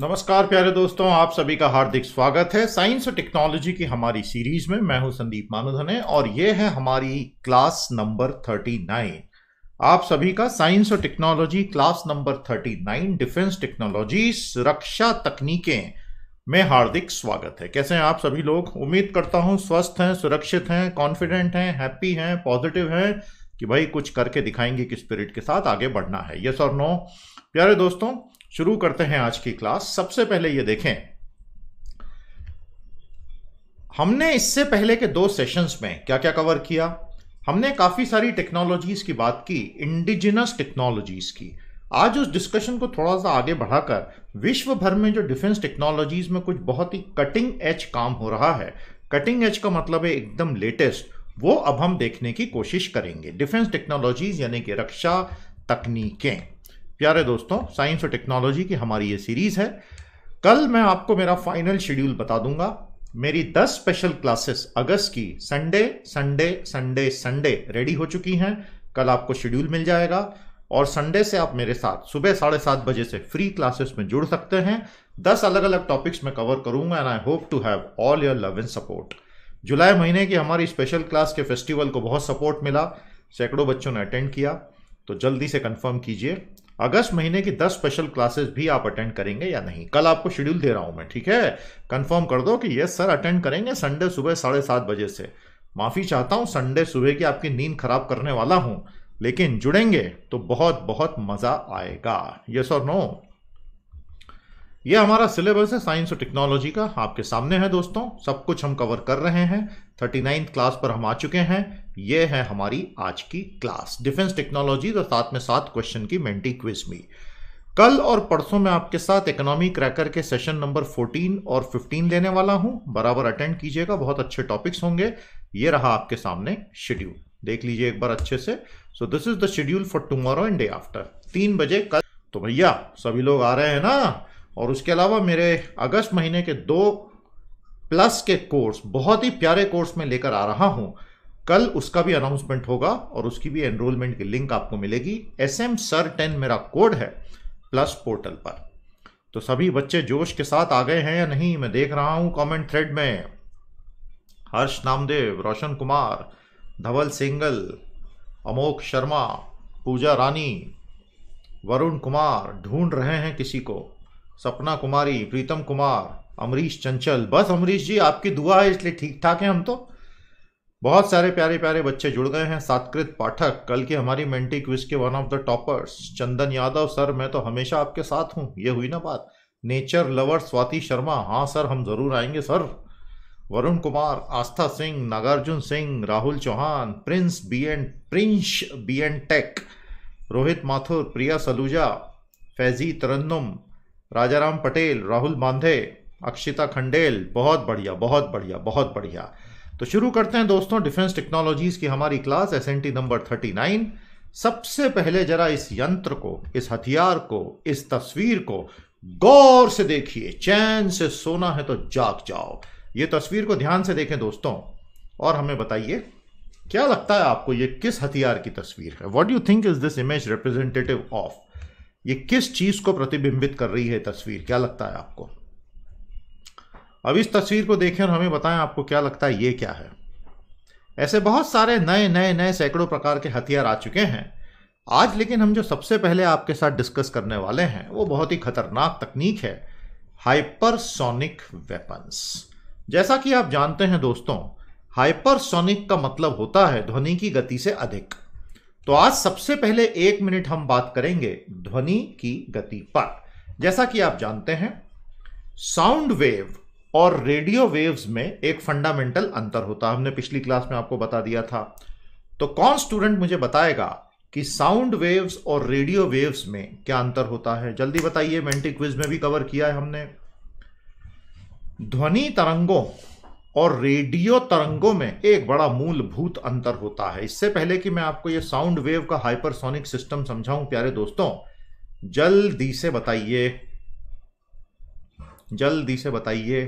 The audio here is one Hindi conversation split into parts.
नमस्कार प्यारे दोस्तों आप सभी का हार्दिक स्वागत है साइंस और टेक्नोलॉजी की हमारी सीरीज में मैं हूं संदीप मानोधने और ये है हमारी क्लास नंबर थर्टी नाइन आप सभी का साइंस और technology class number thirty nine defence technology सुरक्षा तकनीकें में हार्दिक स्वागत है कैसे हैं आप सभी लोग उम्मीद करता हूं स्वस्थ हैं सुरक्षित हैं कॉन्फिडेंट हैं हैप्पी हैं पॉजिटिव हैं कि भाई कुछ करके दिखाएंगे कि स्पिरिट के साथ आगे बढ़ना है यस और नो प्यारे दोस्तों शुरू करते हैं आज की क्लास सबसे पहले ये देखें हमने इससे पहले के दो सेशंस में क्या क्या कवर किया हमने काफ़ी सारी टेक्नोलॉजीज़ की बात की इंडिजिनस टेक्नोलॉजीज़ की आज उस डिस्कशन को थोड़ा सा आगे बढ़ाकर विश्व भर में जो डिफेंस टेक्नोलॉजीज़ में कुछ बहुत ही कटिंग एच काम हो रहा है कटिंग एच का मतलब है एकदम लेटेस्ट वो अब हम देखने की कोशिश करेंगे डिफेंस टेक्नोलॉजीज यानी कि रक्षा तकनीकें प्यारे दोस्तों साइंस और टेक्नोलॉजी की हमारी ये सीरीज़ है कल मैं आपको मेरा फाइनल शेड्यूल बता दूंगा मेरी 10 स्पेशल क्लासेस अगस्त की Sunday Sunday Sunday Sunday ready हो चुकी हैं कल आपको शेड्यूल मिल जाएगा और संडे से आप मेरे साथ सुबह साढ़े सात बजे से फ्री क्लासेस में जुड़ सकते हैं दस अलग अलग टॉपिक्स में कवर करूंगा and I hope to have all your love and support जुलाई महीने की हमारी स्पेशल क्लास के फेस्टिवल को बहुत सपोर्ट मिला सैकड़ों बच्चों ने अटेंड किया तो जल्दी से कंफर्म कीजिए अगस्त महीने की 10 स्पेशल क्लासेस भी आप अटेंड करेंगे या नहीं कल आपको शेड्यूल दे रहा हूं मैं ठीक है कंफर्म कर दो कि यस सर अटेंड करेंगे संडे सुबह साढ़े सात बजे से माफ़ी चाहता हूं संडे सुबह की आपकी नींद खराब करने वाला हूं लेकिन जुड़ेंगे तो बहुत बहुत मज़ा आएगा यस और नो ये हमारा सिलेबस है साइंस और टेक्नोलॉजी का आपके सामने है दोस्तों सब कुछ हम कवर कर रहे हैं थर्टी नाइन्थ क्लास पर हम आ चुके हैं ये है हमारी आज की क्लास डिफेंस टेक्नोलॉजी और साथ में सात क्वेश्चन की मेंटी क्विज भी कल और परसों मैं आपके साथ इकोनॉमी क्रैकर के सेशन नंबर 14 और 15 लेने वाला हूं बराबर अटेंड कीजिएगा बहुत अच्छे टॉपिक्स होंगे ये रहा आपके सामने शेड्यूल देख लीजिए एक बार अच्छे से so this is the schedule for tomorrow and day after तीन बजे कल तो भैया सभी लोग आ रहे हैं ना और उसके अलावा मेरे अगस्त महीने के दो प्लस के कोर्स बहुत ही प्यारे कोर्स में लेकर आ रहा हूँ कल उसका भी अनाउंसमेंट होगा और उसकी भी एनरोलमेंट की लिंक आपको मिलेगी एस एम सर टेन मेरा कोड है प्लस पोर्टल पर तो सभी बच्चे जोश के साथ आ गए हैं या नहीं मैं देख रहा हूँ कमेंट थ्रेड में हर्ष नामदेव रोशन कुमार धवल सिंगल अमोक शर्मा पूजा रानी वरुण कुमार ढूंढ रहे हैं किसी को सपना कुमारी प्रीतम कुमार अमरीश चंचल बस अमरीश जी आपकी दुआ है इसलिए ठीक ठाक हैं हम तो बहुत सारे प्यारे प्यारे बच्चे जुड़ गए हैं सातकृत पाठक कल की हमारी मेंटी क्विज के one of the toppers Chandan Yadav sir मैं तो हमेशा आपके साथ हूँ ये हुई ना बात नेचर लवर स्वाति शर्मा हाँ सर हम जरूर आएंगे sir Varun Kumar Aastha Singh Nagarjun Singh Rahul Chauhan Prince B N Prince B N Tech Rohit Mathur Priya Saluja Faizi Tarannum Rajaram Patel Rahul Mandhe Akshita Khandel बहुत बढ़िया बहुत बढ़िया बहुत बढ़िया तो शुरू करते हैं दोस्तों डिफेंस टेक्नोलॉजीज की हमारी classes number thirty nine सबसे पहले जरा इस यंत्र को इस हथियार को इस तस्वीर को गौर से देखिए चैन से सोना है तो जाग जाओ ये तस्वीर को ध्यान से देखें दोस्तों और हमें बताइए क्या लगता है आपको ये किस हथियार की तस्वीर है what you think is this image representative of ये किस चीज को प्रतिबिंबित कर रही है तस्वीर क्या लगता है आपको अब इस तस्वीर को देखें और हमें बताएं आपको क्या लगता है ये क्या है ऐसे बहुत सारे नए नए नए सैकड़ों प्रकार के हथियार आ चुके हैं आज लेकिन हम जो सबसे पहले आपके साथ डिस्कस करने वाले हैं वो बहुत ही खतरनाक तकनीक है हाइपरसोनिक वेपन्स जैसा कि आप जानते हैं दोस्तों हाइपरसोनिक का मतलब होता है ध्वनि की गति से अधिक तो आज सबसे पहले एक मिनट हम बात करेंगे ध्वनि की गति पर जैसा कि आप जानते हैं साउंड वेव और रेडियो वेव्स में एक फंडामेंटल अंतर होता है हमने पिछली क्लास में आपको बता दिया था तो कौन स्टूडेंट मुझे बताएगा कि साउंड वेव्स और रेडियो वेव्स में क्या अंतर होता है जल्दी बताइए मेंटिक क्विज में भी कवर किया है हमने ध्वनि तरंगों और रेडियो तरंगों में एक बड़ा मूलभूत अंतर होता है इससे पहले कि मैं आपको यह साउंड वेव का हाइपरसोनिक सिस्टम समझाऊं प्यारे दोस्तों जल्दी से बताइए जल्दी से बताइए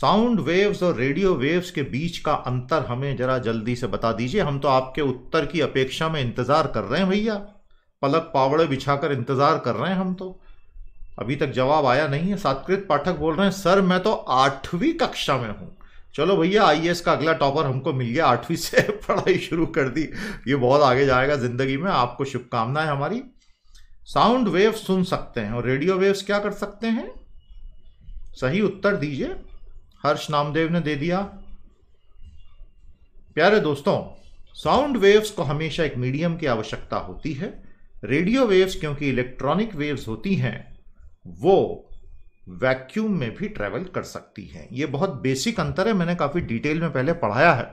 साउंड वेव्स और रेडियो वेव्स के बीच का अंतर हमें जरा जल्दी से बता दीजिए हम तो आपके उत्तर की अपेक्षा में इंतजार कर रहे हैं भैया पलक पावड़े बिछाकर इंतजार कर रहे हैं हम तो अभी तक जवाब आया नहीं है सात्कृत पाठक बोल रहे हैं सर मैं तो आठवीं कक्षा में हूं चलो भैया आई का अगला टॉपर हमको मिल गया आठवीं से पढ़ाई शुरू कर दी ये बहुत आगे जाएगा ज़िंदगी में आपको शुभकामनाएं हमारी साउंड वेव सुन सकते हैं और रेडियो वेव्स क्या कर सकते हैं सही उत्तर दीजिए हर्ष नामदेव ने दे दिया प्यारे दोस्तों साउंड वेव्स को हमेशा एक मीडियम की आवश्यकता होती है रेडियो वेव्स क्योंकि इलेक्ट्रॉनिक वेव्स होती हैं वो वैक्यूम में भी ट्रेवल कर सकती हैं ये बहुत बेसिक अंतर है मैंने काफ़ी डिटेल में पहले पढ़ाया है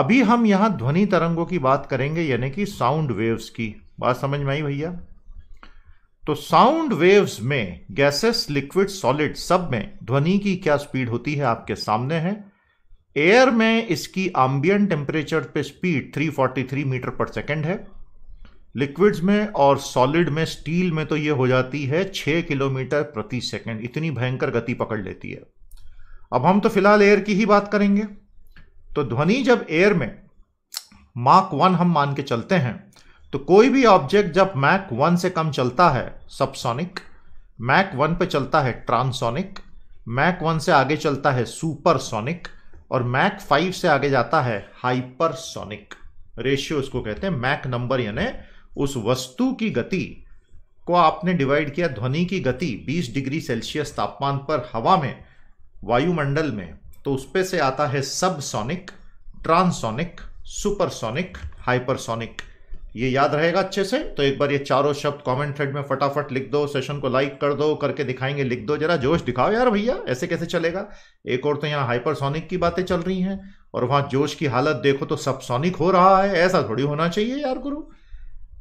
अभी हम यहाँ ध्वनि तरंगों की बात करेंगे यानी कि साउंड वेव्स की बात समझ में आई भैया तो साउंड वेव्स में गैसेस लिक्विड सॉलिड सब में ध्वनि की क्या स्पीड होती है आपके सामने है एयर में इसकी आम्बियन टेम्परेचर पे स्पीड 343 मीटर पर सेकेंड है लिक्विड्स में और सॉलिड में स्टील में तो ये हो जाती है छः किलोमीटर प्रति सेकंड इतनी भयंकर गति पकड़ लेती है अब हम तो फिलहाल एयर की ही बात करेंगे तो ध्वनि जब एयर में मार्क वन हम मान के चलते हैं तो कोई भी ऑब्जेक्ट जब मैक वन से कम चलता है सबसोनिक मैक वन पे चलता है ट्रांसोनिक मैक वन से आगे चलता है सुपरसोनिक और मैक फाइव से आगे जाता है हाइपरसोनिक रेशियो इसको कहते हैं मैक नंबर यानी उस वस्तु की गति को आपने डिवाइड किया ध्वनि की गति 20 डिग्री सेल्सियस तापमान पर हवा में वायुमंडल में तो उस पर से आता है सब सोनिक ट्रांसोनिक सुपरसोनिक हाइपरसोनिक ये याद रहेगा अच्छे से तो एक बार ये चारों शब्द कमेंट थ्रेड में फटाफट लिख दो सेशन को लाइक कर दो करके दिखाएंगे लिख दो जरा जोश दिखाओ यार भैया ऐसे कैसे चलेगा एक और तो यहाँ हाइपरसोनिक की बातें चल रही हैं और वहाँ जोश की हालत देखो तो सबसोनिक हो रहा है ऐसा थोड़ी होना चाहिए यार गुरु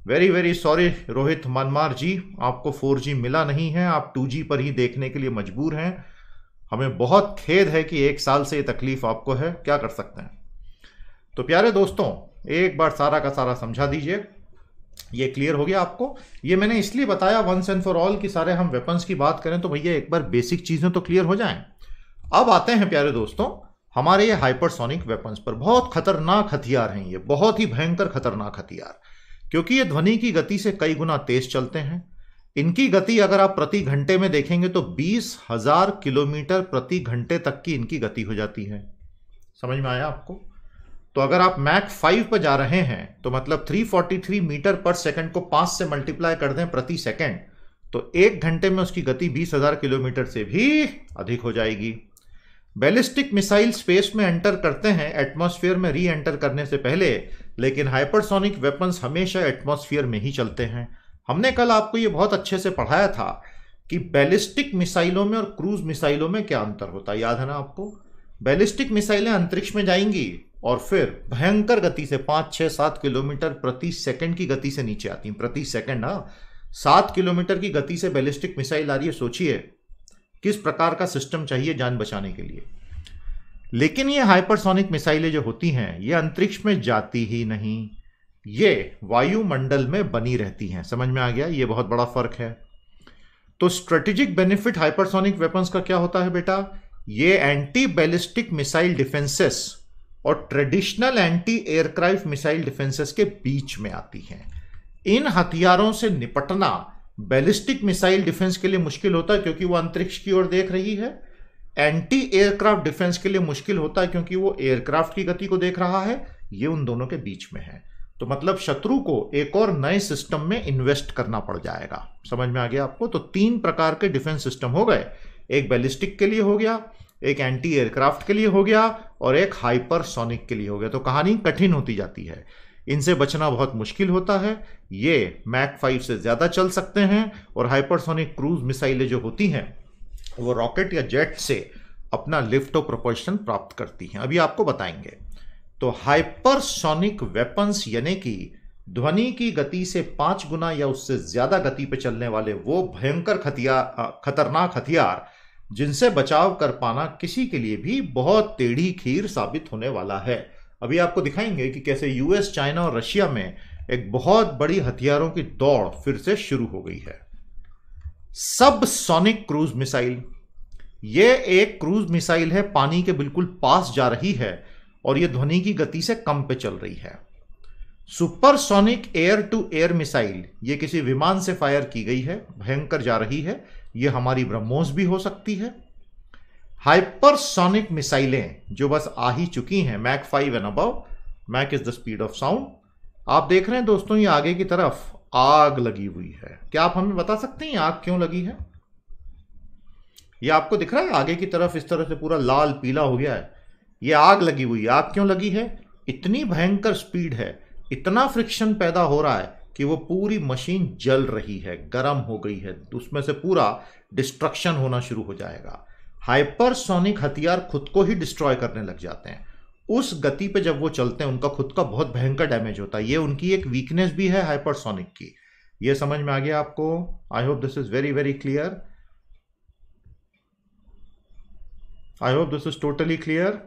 very very sorry Rohit Manmar ji आपको फोर जी मिला नहीं है आप टू जी पर ही देखने के लिए मजबूर हैं हमें बहुत खेद है कि एक साल से ये तकलीफ आपको है क्या कर सकते हैं तो प्यारे दोस्तों एक बार सारा का सारा समझा दीजिए ये क्लियर हो गया आपको ये मैंने इसलिए बताया वंस एंड फॉर ऑल कि सारे हम वेपन्स की बात करें तो भैया एक बार बेसिक चीज़ें तो क्लियर हो जाएं अब आते हैं प्यारे दोस्तों हमारे ये हाइपरसोनिक वेपन्स पर बहुत खतरनाक हथियार हैं ये बहुत ही भयंकर खतरनाक हथियार क्योंकि ये ध्वनि की गति से कई गुना तेज चलते हैं इनकी गति अगर आप प्रति घंटे में देखेंगे तो बीस हजार किलोमीटर प्रति घंटे तक की इनकी गति हो जाती है समझ में आया आपको तो अगर आप मैक फाइव पर जा रहे हैं तो मतलब 343 मीटर पर सेकंड को पांच से मल्टीप्लाई कर दें प्रति सेकंड तो एक घंटे में उसकी गति बीस हजार किलोमीटर से भी अधिक हो जाएगी बैलिस्टिक मिसाइल स्पेस में एंटर करते हैं एटमॉस्फेयर में री एंटर करने से पहले लेकिन हाइपरसोनिक वेपन्स हमेशा एटमॉस्फेयर में ही चलते हैं हमने कल आपको ये बहुत अच्छे से पढ़ाया था कि बैलिस्टिक मिसाइलों में और क्रूज मिसाइलों में क्या अंतर होता है याद है ना आपको बैलिस्टिक मिसाइलें अंतरिक्ष में जाएंगी और फिर भयंकर गति से पाँच छः सात किलोमीटर प्रति सेकंड की गति से नीचे आती हैं प्रति सेकंड हाँ सात किलोमीटर की गति से बैलिस्टिक मिसाइल आ रही है सोचिए किस प्रकार का सिस्टम चाहिए जान बचाने के लिए लेकिन ये हाइपरसोनिक मिसाइलें जो होती हैं ये अंतरिक्ष में जाती ही नहीं ये वायुमंडल में बनी रहती हैं समझ में आ गया ये बहुत बड़ा फर्क है तो स्ट्रेटेजिक बेनिफिट हाइपरसोनिक वेपन्स का क्या होता है बेटा ये एंटी बैलिस्टिक मिसाइल डिफेंसेस और traditional anti aircraft missile defences के बीच में आती हैं इन हथियारों से निपटना बैलिस्टिक मिसाइल डिफेंस के लिए मुश्किल होता है क्योंकि वो अंतरिक्ष की ओर देख रही है एंटी एयरक्राफ्ट डिफेंस के लिए मुश्किल होता है क्योंकि वो एयरक्राफ्ट की गति को देख रहा है ये उन दोनों के बीच में है तो मतलब शत्रु को एक और नए सिस्टम में इन्वेस्ट करना पड़ जाएगा समझ में आ गया आपको तो तीन प्रकार के डिफेंस सिस्टम हो गए एक बैलिस्टिक के लिए हो गया एक एंटी एयरक्राफ्ट के लिए हो गया और एक हाइपरसोनिक के लिए हो गया तो कहानी कठिन होती जाती है इनसे बचना बहुत मुश्किल होता है ये मैक फाइव से ज़्यादा चल सकते हैं और हाइपरसोनिक क्रूज मिसाइलें जो होती हैं वो रॉकेट या जेट से अपना लिफ्ट और प्रोपोर्शन प्राप्त करती हैं अभी आपको बताएंगे तो हाइपरसोनिक वेपन्स यानी कि ध्वनि की गति से पांच गुना या उससे ज्यादा गति पर चलने वाले वो भयंकर हथियार खतरनाक हथियार जिनसे बचाव कर पाना किसी के लिए भी बहुत टेढ़ी खीर साबित होने वाला है अभी आपको दिखाएंगे कि कैसे यूएस चाइना और रशिया में एक बहुत बड़ी हथियारों की दौड़ फिर से शुरू हो गई है सब सोनिक क्रूज मिसाइल ये एक क्रूज मिसाइल है पानी के बिल्कुल पास जा रही है और यह ध्वनि की गति से कम पे चल रही है supersonic air to air missile ये किसी विमान से फायर की गई है भयंकर जा रही है ये हमारी ब्रह्मोस भी हो सकती है हाइपरसोनिक मिसाइलें जो बस आ ही चुकी हैं Mach five and above Mach is the speed of sound आप देख रहे हैं दोस्तों ये आगे की तरफ आग लगी हुई है क्या आप हमें बता सकते हैं आग क्यों लगी है ये आपको दिख रहा है आगे की तरफ इस तरह से पूरा लाल पीला हो गया है ये आग लगी हुई है आग क्यों लगी है इतनी भयंकर स्पीड है इतना फ्रिक्शन पैदा हो रहा है कि वो पूरी मशीन जल रही है गर्म हो गई है उसमें से पूरा डिस्ट्रक्शन होना शुरू हो जाएगा हाइपरसोनिक हथियार खुद को ही डिस्ट्रॉय करने लग जाते हैं उस गति पे जब वो चलते हैं उनका खुद का बहुत भयंकर डैमेज होता है ये उनकी एक वीकनेस भी है हाइपरसोनिक की ये समझ में आ गया आपको I hope this is very very clear I hope this is totally clear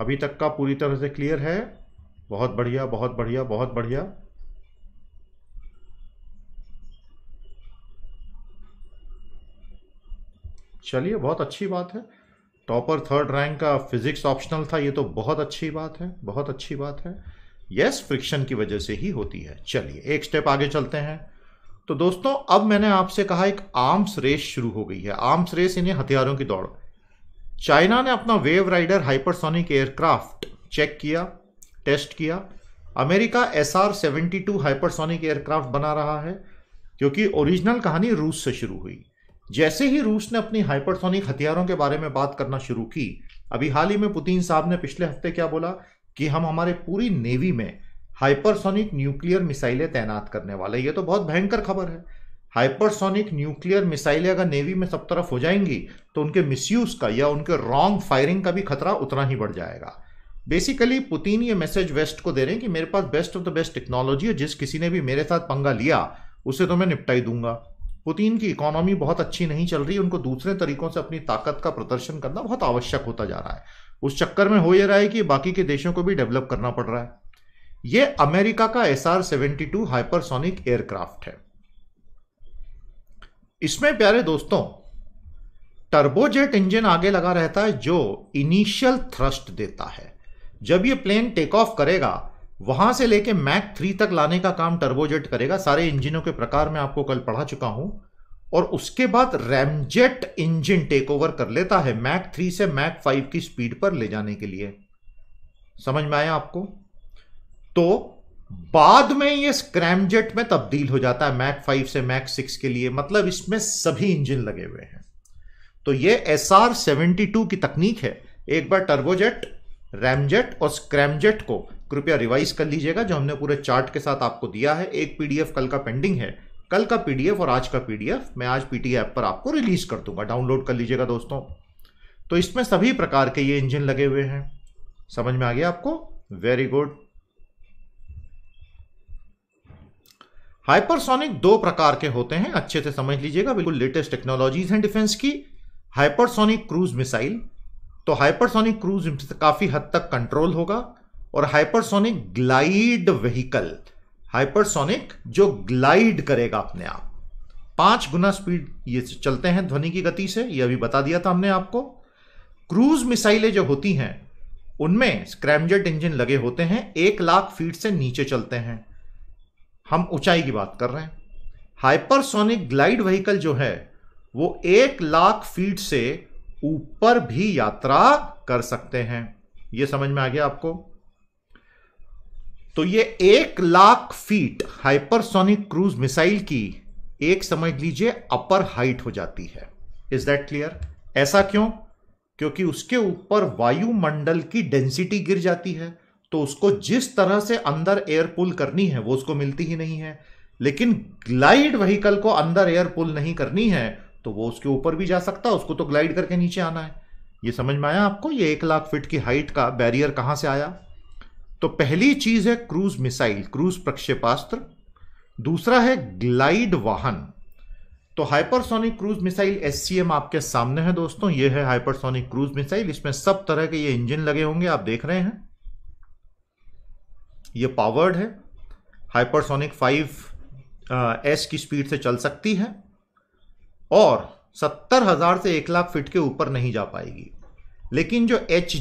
अभी तक का पूरी तरह से क्लियर है बहुत बढ़िया बहुत बढ़िया बहुत बढ़िया चलिए बहुत अच्छी बात है टॉपर थर्ड रैंक का फिजिक्स ऑप्शनल था ये तो बहुत अच्छी बात है बहुत अच्छी बात है यस फ्रिक्शन की वजह से ही होती है चलिए एक स्टेप आगे चलते हैं तो दोस्तों अब मैंने आपसे कहा एक आर्म्स रेस शुरू हो गई है आर्म्स रेस इन्हें हथियारों की दौड़ चाइना ने अपना wave rider hypersonic aircraft check किया टेस्ट किया America S R seventy two hypersonic aircraft बना रहा है क्योंकि ओरिजिनल कहानी रूस से शुरू हुई जैसे ही रूस ने अपनी हाइपरसोनिक हथियारों के बारे में बात करना शुरू की अभी हाल ही में पुतिन साहब ने पिछले हफ्ते क्या बोला कि हम हमारे पूरी नेवी में हाइपरसोनिक न्यूक्लियर मिसाइलें तैनात करने वाले ये तो बहुत भयंकर खबर है हाइपरसोनिक न्यूक्लियर मिसाइलें अगर नेवी में सब तरफ हो जाएंगी तो उनके मिसयूज का या उनके रॉन्ग फायरिंग का भी खतरा उतना ही बढ़ जाएगा बेसिकली पुतिन ये मैसेज वेस्ट को दे रहे हैं कि मेरे पास best of the best technology है जिस किसी ने भी मेरे साथ पंगा लिया उसे तो मैं निपटाई दूंगा पुतिन की इकोनॉमी बहुत अच्छी नहीं चल रही उनको दूसरे तरीकों से अपनी ताकत का प्रदर्शन करना बहुत आवश्यक होता जा रहा है उस चक्कर में हो ये रहा है कि बाकी के देशों को भी डेवलप करना पड़ रहा है ये अमेरिका का S R seventy two hypersonic aircraft है इसमें प्यारे दोस्तों टर्बोजेट इंजन आगे लगा रहता है जो इनिशियल थ्रस्ट देता है जब ये प्लेन टेक ऑफ करेगा वहां से लेके मैक थ्री तक लाने का काम टर्बोजेट करेगा सारे इंजनों के प्रकार मैं आपको कल पढ़ा चुका हूं और उसके बाद रैमजेट इंजन टेक ओवर कर लेता है मैक थ्री से मैक फाइव की स्पीड पर ले जाने के लिए समझ में आया आपको तो बाद में ये स्क्रैमजेट में तब्दील हो जाता है मैक फाइव से मैक सिक्स के लिए मतलब इसमें सभी इंजन लगे हुए हैं तो ये एस आर सेवेंटी टू की तकनीक है एक बार टर्बोजेट रैमजेट और स्क्रैमजेट को कृपया रिवाइज कर लीजिएगा जो हमने पूरे चार्ट के साथ आपको दिया है एक पीडीएफ कल का पेंडिंग है कल का पीडीएफ और आज का पीडीएफ मैं आज पीटी ऐप पर आपको रिलीज कर दूंगा डाउनलोड कर लीजिएगा दोस्तों तो इसमें सभी प्रकार के ये इंजन लगे हुए हैं समझ में आ गया आपको वेरी गुड हाइपरसोनिक दो प्रकार के होते हैं अच्छे से समझ लीजिएगा बिल्कुल लेटेस्ट टेक्नोलॉजीज हैं डिफेंस की हाइपरसोनिक क्रूज मिसाइल तो हाइपरसोनिक क्रूज काफी हद तक कंट्रोल होगा और हाइपरसोनिक ग्लाइड व्हीकल हाइपरसोनिक जो ग्लाइड करेगा अपने आप पांच गुना स्पीड ये चलते हैं ध्वनि की गति से ये अभी बता दिया था हमने आपको क्रूज मिसाइलें जो होती हैं उनमें स्क्रैमजेट इंजन लगे होते हैं एक लाख फीट से नीचे चलते हैं हम ऊंचाई की बात कर रहे हैं हाइपरसोनिक ग्लाइड व्हीकल जो है वो एक लाख फीट से ऊपर भी यात्रा कर सकते हैं ये समझ में आ गया आपको तो ये एक lakh feet hypersonic cruise missile की एक समझ लीजिए अपर हाइट हो जाती है इज दैट क्लियर ऐसा क्यों क्योंकि उसके ऊपर वायुमंडल की डेंसिटी गिर जाती है तो उसको जिस तरह से अंदर एयर पुल करनी है वो उसको मिलती ही नहीं है लेकिन ग्लाइड व्हीकल को अंदर एयर पुल नहीं करनी है तो वो उसके ऊपर भी जा सकता है उसको तो ग्लाइड करके नीचे आना है ये समझ में आया आपको ये एक लाख फीट की हाइट का बैरियर कहां से आया तो पहली चीज है क्रूज मिसाइल क्रूज प्रक्षेपास्त्र दूसरा है ग्लाइड वाहन तो हाइपरसोनिक क्रूज मिसाइल एस आपके सामने है दोस्तों ये है हाइपरसोनिक क्रूज मिसाइल इसमें सब तरह के ये इंजन लगे होंगे आप देख रहे हैं ये पावर्ड है हाइपरसोनिक फाइव एस की स्पीड से चल सकती है और सत्तर हजार से एक लाख फीट के ऊपर नहीं जा पाएगी लेकिन जो एच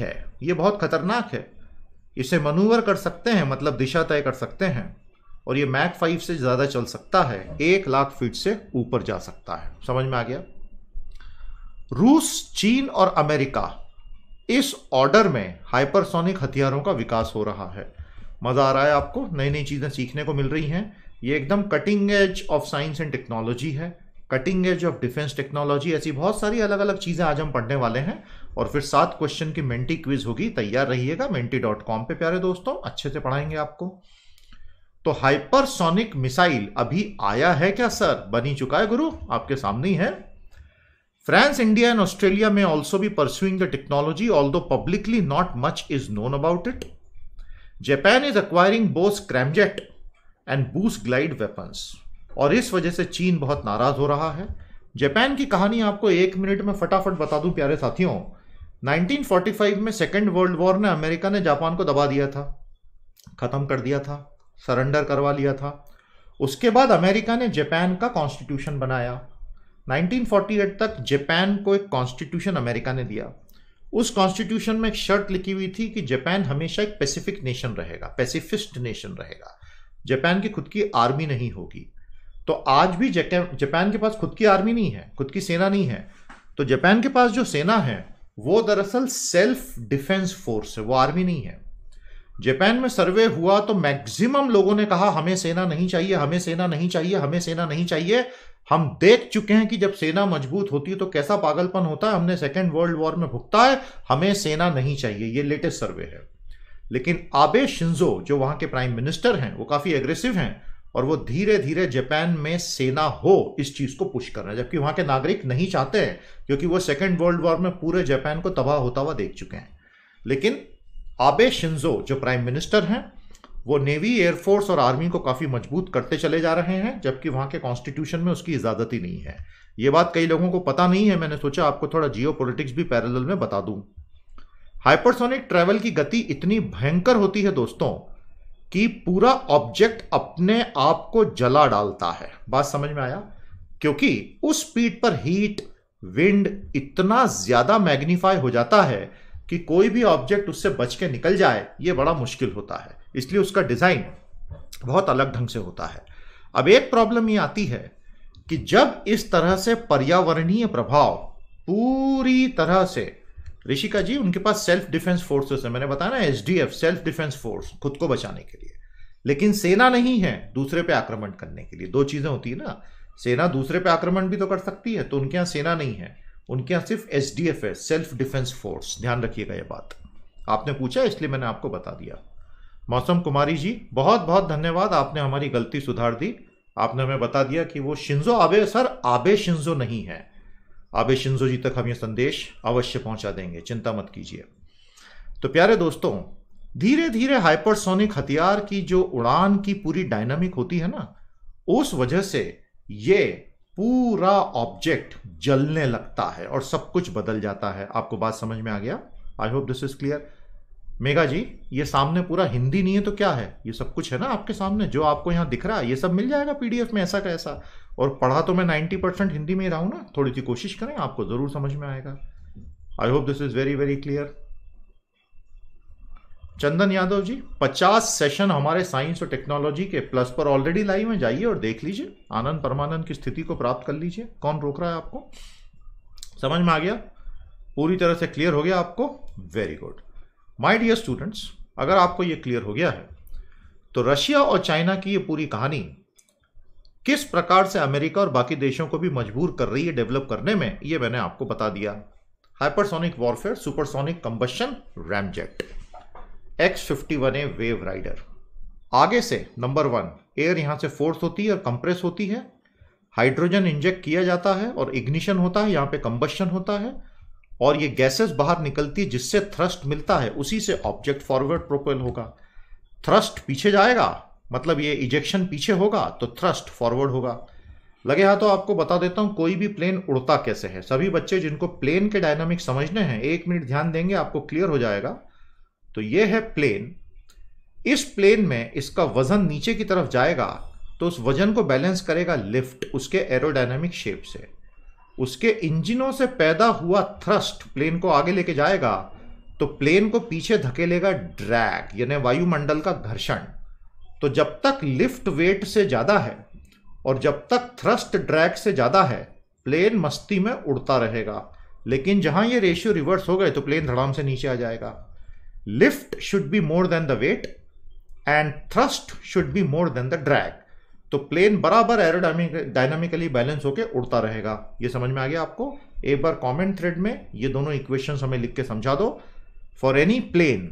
है ये बहुत खतरनाक है इसे मनूवर कर सकते हैं मतलब दिशा तय कर सकते हैं और ये मैक फाइव से ज़्यादा चल सकता है एक लाख फीट से ऊपर जा सकता है समझ में आ गया रूस चीन और अमेरिका इस ऑर्डर में हाइपरसोनिक हथियारों का विकास हो रहा है मज़ा आ रहा है आपको नई नई चीज़ें सीखने को मिल रही हैं ये एकदम cutting edge of science and technology है cutting edge of defence technology ऐसी बहुत सारी अलग अलग चीज़ें आज हम पढ़ने वाले हैं और फिर सात क्वेश्चन की मेंटी क्विज होगी तैयार रहिएगा मेंटी डॉट कॉम पर प्यारे दोस्तों अच्छे से पढ़ाएंगे आपको तो हाइपरसोनिक मिसाइल अभी आया है क्या सर बनी चुका है गुरु आपके सामने ही है फ्रांस इंडिया एंड ऑस्ट्रेलिया में ऑल्सो भी pursuing the technology although publicly not much is known about it Japan is acquiring boost scramjet and boost glide weapons और इस वजह से चीन बहुत नाराज़ हो रहा है जापान की कहानी आपको एक मिनट में फटाफट बता दूं प्यारे साथियों 1945 में सेकेंड वर्ल्ड वॉर ने अमेरिका ने जापान को दबा दिया था ख़त्म कर दिया था सरेंडर करवा लिया था उसके बाद अमेरिका ने जापान का कॉन्स्टिट्यूशन बनाया 1948 तक जापान को एक कॉन्स्टिट्यूशन अमेरिका ने दिया उस कॉन्स्टिट्यूशन में एक शर्त लिखी हुई थी कि जापान हमेशा एक पैसिफिक नेशन रहेगा पैसिफिस्ट नेशन रहेगा जापान की खुद की आर्मी नहीं होगी तो आज भी जापान के पास खुद की आर्मी नहीं है खुद की सेना नहीं है तो जापान के पास जो सेना है वो दरअसल सेल्फ डिफेंस फोर्स है वो आर्मी नहीं है जापान में सर्वे हुआ तो मैक्सिमम लोगों ने कहा हमें सेना नहीं चाहिए हमें सेना नहीं चाहिए हमें सेना नहीं चाहिए हम देख चुके हैं कि जब सेना मजबूत होती है तो कैसा पागलपन होता है हमने सेकेंड वर्ल्ड वॉर में भुगता है हमें सेना नहीं चाहिए ये लेटेस्ट सर्वे है लेकिन आबे शिंजो जो वहां के प्राइम मिनिस्टर हैं वो काफी एग्रेसिव हैं और वो धीरे धीरे जापान में सेना हो इस चीज को पुश कर रहा है जबकि वहां के नागरिक नहीं चाहते हैं क्योंकि वो सेकेंड वर्ल्ड वॉर में पूरे जापान को तबाह होता हुआ देख चुके हैं लेकिन आबे शिंजो जो प्राइम मिनिस्टर हैं वो नेवी एयरफोर्स और आर्मी को काफ़ी मजबूत करते चले जा रहे हैं जबकि वहां के कॉन्स्टिट्यूशन में उसकी इजाज़त ही नहीं है ये बात कई लोगों को पता नहीं है मैंने सोचा आपको थोड़ा जियो भी पैरल में बता दू हाइपरसोनिक ट्रैवल की गति इतनी भयंकर होती है दोस्तों कि पूरा ऑब्जेक्ट अपने आप को जला डालता है बात समझ में आया क्योंकि उस स्पीड पर हीट विंड इतना ज्यादा मैग्नीफाई हो जाता है कि कोई भी ऑब्जेक्ट उससे बच के निकल जाए ये बड़ा मुश्किल होता है इसलिए उसका डिजाइन बहुत अलग ढंग से होता है अब एक प्रॉब्लम ये आती है कि जब इस तरह से पर्यावरणीय प्रभाव पूरी तरह से ऋषिका जी उनके पास सेल्फ डिफेंस फोर्सेस है मैंने बताया ना एसडीएफ सेल्फ डिफेंस फोर्स खुद को बचाने के लिए लेकिन सेना नहीं है दूसरे पे आक्रमण करने के लिए दो चीज़ें होती है ना सेना दूसरे पे आक्रमण भी तो कर सकती है तो उनके यहाँ सेना नहीं है उनके यहाँ सिर्फ एस है सेल्फ डिफेंस फोर्स ध्यान रखिएगा ये बात आपने पूछा इसलिए मैंने आपको बता दिया मौसम कुमारी जी बहुत बहुत धन्यवाद आपने हमारी गलती सुधार दी आपने हमें बता दिया कि वो Shinzo Abe sir Abe Shinzo नहीं है आबे शिंजो जी तक हम ये संदेश अवश्य पहुंचा देंगे चिंता मत कीजिए तो प्यारे दोस्तों धीरे धीरे हाइपरसोनिक हथियार की जो उड़ान की पूरी डायनामिक होती है ना उस वजह से ये पूरा ऑब्जेक्ट जलने लगता है और सब कुछ बदल जाता है आपको बात समझ में आ गया I hope this is clear Megha ji ये सामने पूरा हिंदी नहीं है तो क्या है ये सब कुछ है ना आपके सामने जो आपको यहां दिख रहा है ये सब मिल जाएगा पीडीएफ में ऐसा का ऐसा और पढ़ा तो मैं नाइन्टी परसेंट हिंदी में ही रहा हूँ ना थोड़ी सी कोशिश करें आपको ज़रूर समझ में आएगा I hope this is very very clear Chandan Yadav ji 50 session हमारे साइंस और टेक्नोलॉजी के प्लस पर ऑलरेडी लाइव में जाइए और देख लीजिए आनंद परमानंद की स्थिति को प्राप्त कर लीजिए कौन रोक रहा है आपको समझ में आ गया पूरी तरह से क्लियर हो गया आपको very good my dear students अगर आपको ये क्लियर हो गया है तो रशिया और चाइना की ये पूरी कहानी किस प्रकार से अमेरिका और बाकी देशों को भी मजबूर कर रही है डेवलप करने में यह मैंने आपको बता दिया hypersonic warfare supersonic combustion ramjet X fifty one A wave rider आगे से नंबर वन एयर यहां से फोर्स होती है और कंप्रेस होती है हाइड्रोजन इंजेक्ट किया जाता है और इग्निशन होता है यहां पे कंबशन होता है और ये गैसेस बाहर निकलती है जिससे थ्रस्ट मिलता है उसी से ऑब्जेक्ट फॉरवर्ड प्रोपेल होगा थ्रस्ट पीछे जाएगा मतलब ये इजेक्शन पीछे होगा तो थ्रस्ट फॉरवर्ड होगा लगे हाथों तो आपको बता देता हूँ कोई भी प्लेन उड़ता कैसे है सभी बच्चे जिनको प्लेन के डायनामिक समझने हैं एक मिनट ध्यान देंगे आपको क्लियर हो जाएगा तो ये है प्लेन इस प्लेन में इसका वजन नीचे की तरफ जाएगा तो उस वजन को बैलेंस करेगा लिफ्ट उसके एरोडायनामिक शेप से उसके इंजिनों से पैदा हुआ थ्रस्ट प्लेन को आगे लेके जाएगा तो प्लेन को पीछे धकेलेगा ड्रैग यानी वायुमंडल का घर्षण तो जब तक लिफ्ट वेट से ज़्यादा है और जब तक थ्रस्ट ड्रैग से ज़्यादा है प्लेन मस्ती में उड़ता रहेगा लेकिन जहां ये रेशियो रिवर्स हो गए तो प्लेन धड़ाम से नीचे आ जाएगा lift should be more than the weight and thrust should be more than the drag तो प्लेन बराबर एरोडामिक डायनामिकली बैलेंस होकर उड़ता रहेगा ये समझ में आ गया आपको एक बार कॉमेंट थ्रेड में ये दोनों इक्वेशन हमें लिख के समझा दो for any plane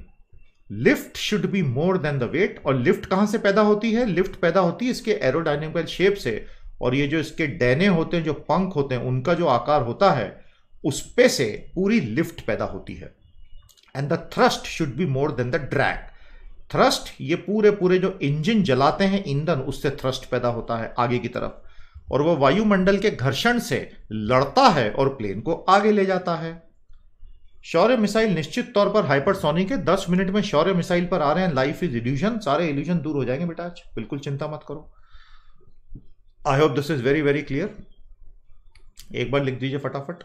lift should be more than the weight और लिफ्ट कहां से पैदा होती है लिफ्ट पैदा होती है इसके एरोडाइनमिकल शेप से और ये जो इसके डैने होते हैं जो पंख होते हैं उनका जो आकार होता है उस पे से पूरी लिफ्ट पैदा होती है and the thrust should be more than the drag thrust ये पूरे पूरे जो इंजन जलाते हैं ईंधन उससे थ्रस्ट पैदा होता है आगे की तरफ और वह वायुमंडल के घर्षण से लड़ता है और प्लेन को आगे ले जाता है शौर्य मिसाइल निश्चित तौर पर हाइपरसोनिक के दस मिनट में शौर्य मिसाइल पर आ रहे हैं लाइफ इज इल्यूजन सारे इल्यूजन दूर हो जाएंगे बेटा आज बिल्कुल चिंता मत करो I hope this is very very clear एक बार लिख दीजिए फटाफट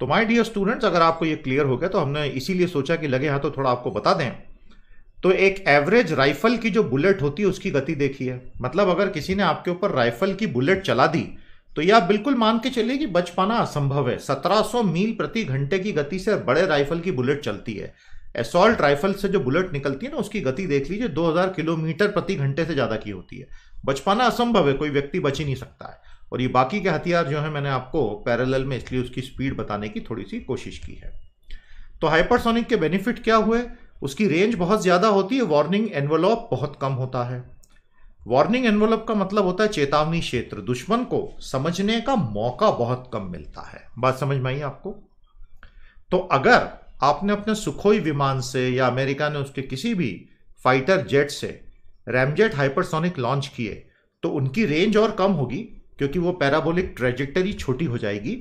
तो माय डियर स्टूडेंट्स अगर आपको ये क्लियर हो गया तो हमने इसीलिए सोचा कि लगे हाँ तो थोड़ा आपको बता दें तो एक एवरेज राइफल की जो बुलेट होती है उसकी गति देखी है मतलब अगर किसी ने आपके ऊपर राइफल की बुलेट चला दी तो यह बिल्कुल मान के चलिए कि बच पाना असंभव है 1700 मील प्रति घंटे की गति से बड़े राइफल की बुलेट चलती है एसॉल्ट राइफल से जो बुलेट निकलती है ना उसकी गति देख लीजिए 2000 किलोमीटर प्रति घंटे से ज़्यादा की होती है बच पाना असंभव है कोई व्यक्ति बच ही नहीं सकता है और ये बाकी के हथियार जो है मैंने आपको पैरेलल में इसलिए उसकी स्पीड बताने की थोड़ी सी कोशिश की है तो हाइपरसोनिक के बेनिफिट क्या हुए उसकी रेंज बहुत ज़्यादा होती है वार्निंग एनवलॉप बहुत कम होता है वार्निंग एनवलप का मतलब होता है चेतावनी क्षेत्र दुश्मन को समझने का मौका बहुत कम मिलता है बात समझ में आई आपको तो अगर आपने अपने सुखोई विमान से या अमेरिका ने उसके किसी भी फाइटर जेट से रैमजेट हाइपरसोनिक लॉन्च किए तो उनकी रेंज और कम होगी क्योंकि वो पैराबोलिक ट्रेजेक्टरी छोटी हो जाएगी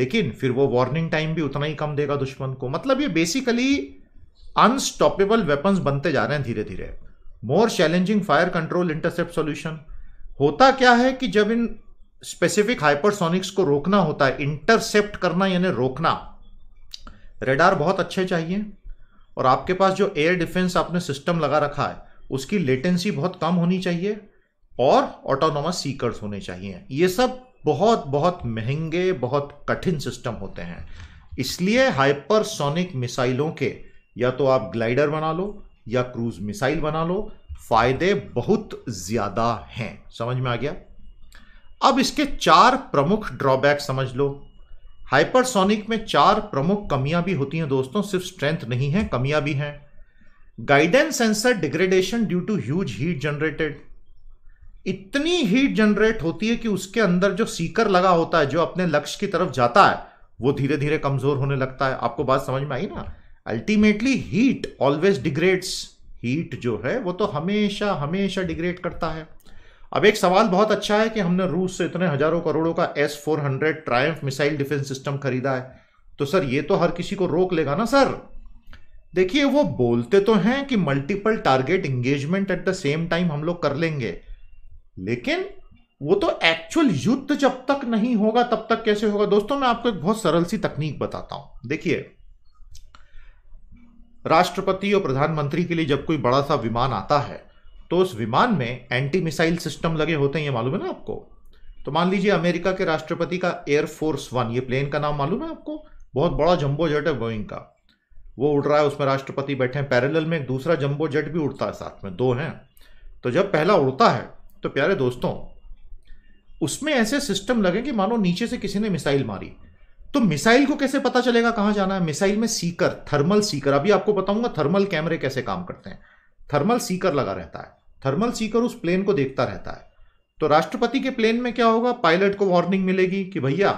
लेकिन फिर वो वार्निंग टाइम भी उतना ही कम देगा दुश्मन को मतलब ये बेसिकली अनस्टॉपेबल वेपन्स बनते जा रहे हैं धीरे धीरे more challenging fire control intercept solution होता क्या है कि जब इन स्पेसिफिक हाइपरसोनिक्स को रोकना होता है इंटरसेप्ट करना यानी रोकना रेडार बहुत अच्छे चाहिए और आपके पास जो एयर डिफेंस आपने सिस्टम लगा रखा है उसकी लेटेंसी बहुत कम होनी चाहिए और ऑटोनोमस सीकर्स होने चाहिए ये सब बहुत बहुत महंगे बहुत कठिन सिस्टम होते हैं इसलिए हाइपरसोनिक मिसाइलों के या तो आप ग्लाइडर बना लो या क्रूज मिसाइल बना लो फायदे बहुत ज्यादा हैं समझ में आ गया अब इसके चार प्रमुख ड्रॉबैक समझ लो हाइपरसोनिक में चार प्रमुख कमियां भी होती हैं दोस्तों सिर्फ स्ट्रेंथ नहीं है कमियां भी हैं guidance sensor degradation due to huge heat generated इतनी हीट जनरेट होती है कि उसके अंदर जो सीकर लगा होता है जो अपने लक्ष्य की तरफ जाता है वो धीरे धीरे कमजोर होने लगता है आपको बात समझ में आई ना ultimately heat always degrades heat जो है वो तो हमेशा हमेशा डिग्रेड करता है अब एक सवाल बहुत अच्छा है कि हमने रूस से इतने हजारों करोड़ों का S four hundred triumph missile defence system खरीदा है तो सर ये तो हर किसी को रोक लेगा ना सर देखिए वो बोलते तो हैं कि multiple target engagement at the same time हम लोग कर लेंगे लेकिन वो तो एक्चुअल युद्ध जब तक नहीं होगा तब तक कैसे होगा दोस्तों मैं आपको एक बहुत सरल सी तकनीक बताता हूं देखिए राष्ट्रपति और प्रधानमंत्री के लिए जब कोई बड़ा सा विमान आता है तो उस विमान में एंटी मिसाइल सिस्टम लगे होते हैं ये मालूम है ना आपको तो मान लीजिए अमेरिका के राष्ट्रपति का एयरफोर्स वन ये प्लेन का नाम मालूम है आपको बहुत बड़ा जम्बो जेट है बोइंग का वो उड़ रहा है उसमें राष्ट्रपति बैठे हैं पैरेलल में एक दूसरा जम्बो जेट भी उड़ता है साथ में दो हैं तो जब पहला उड़ता है तो प्यारे दोस्तों उसमें ऐसे सिस्टम लगे कि मानो नीचे से किसी ने मिसाइल मारी तो मिसाइल को कैसे पता चलेगा कहां जाना है मिसाइल में सीकर थर्मल सीकर अभी आपको बताऊंगा थर्मल कैमरे कैसे काम करते हैं थर्मल सीकर लगा रहता है थर्मल सीकर उस प्लेन को देखता रहता है तो राष्ट्रपति के प्लेन में क्या होगा पायलट को वार्निंग मिलेगी कि भैया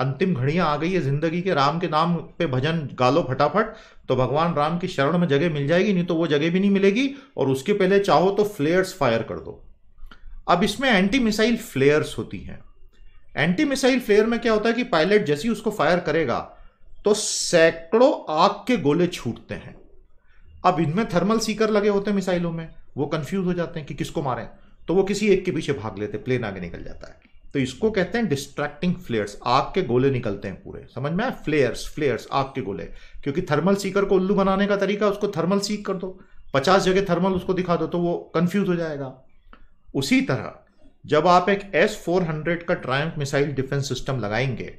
अंतिम घड़ियां आ गई है जिंदगी के राम के नाम पे भजन गालो फटाफट तो भगवान राम की शरण में जगह मिल जाएगी नहीं तो वो जगह भी नहीं मिलेगी और उसके पहले चाहो तो फ्लेयर्स फायर कर दो अब इसमें एंटी मिसाइल फ्लेयर्स होती हैं एंटी मिसाइल फ्लेयर में क्या होता है कि पायलट जैसी उसको फायर करेगा तो सैकड़ों आग के गोले छूटते हैं अब इनमें थर्मल सीकर लगे होते हैं मिसाइलों में वो कंफ्यूज हो जाते हैं कि किसको मारें तो वो किसी एक के पीछे भाग लेते हैं प्लेन आगे निकल जाता है तो इसको कहते हैं डिस्ट्रैक्टिंग फ्लेयर्स आग के गोले निकलते हैं पूरे समझ में आए फ्लेयर्स फ्लेयर्स आग के गोले क्योंकि थर्मल सीकर को उल्लू बनाने का तरीका उसको थर्मल सीक कर दो पचास जगह थर्मल उसको दिखा दो तो वो कंफ्यूज हो जाएगा उसी तरह जब आप एक एस फोर हंड्रेड का ट्रायम्फ मिसाइल डिफेंस सिस्टम लगाएंगे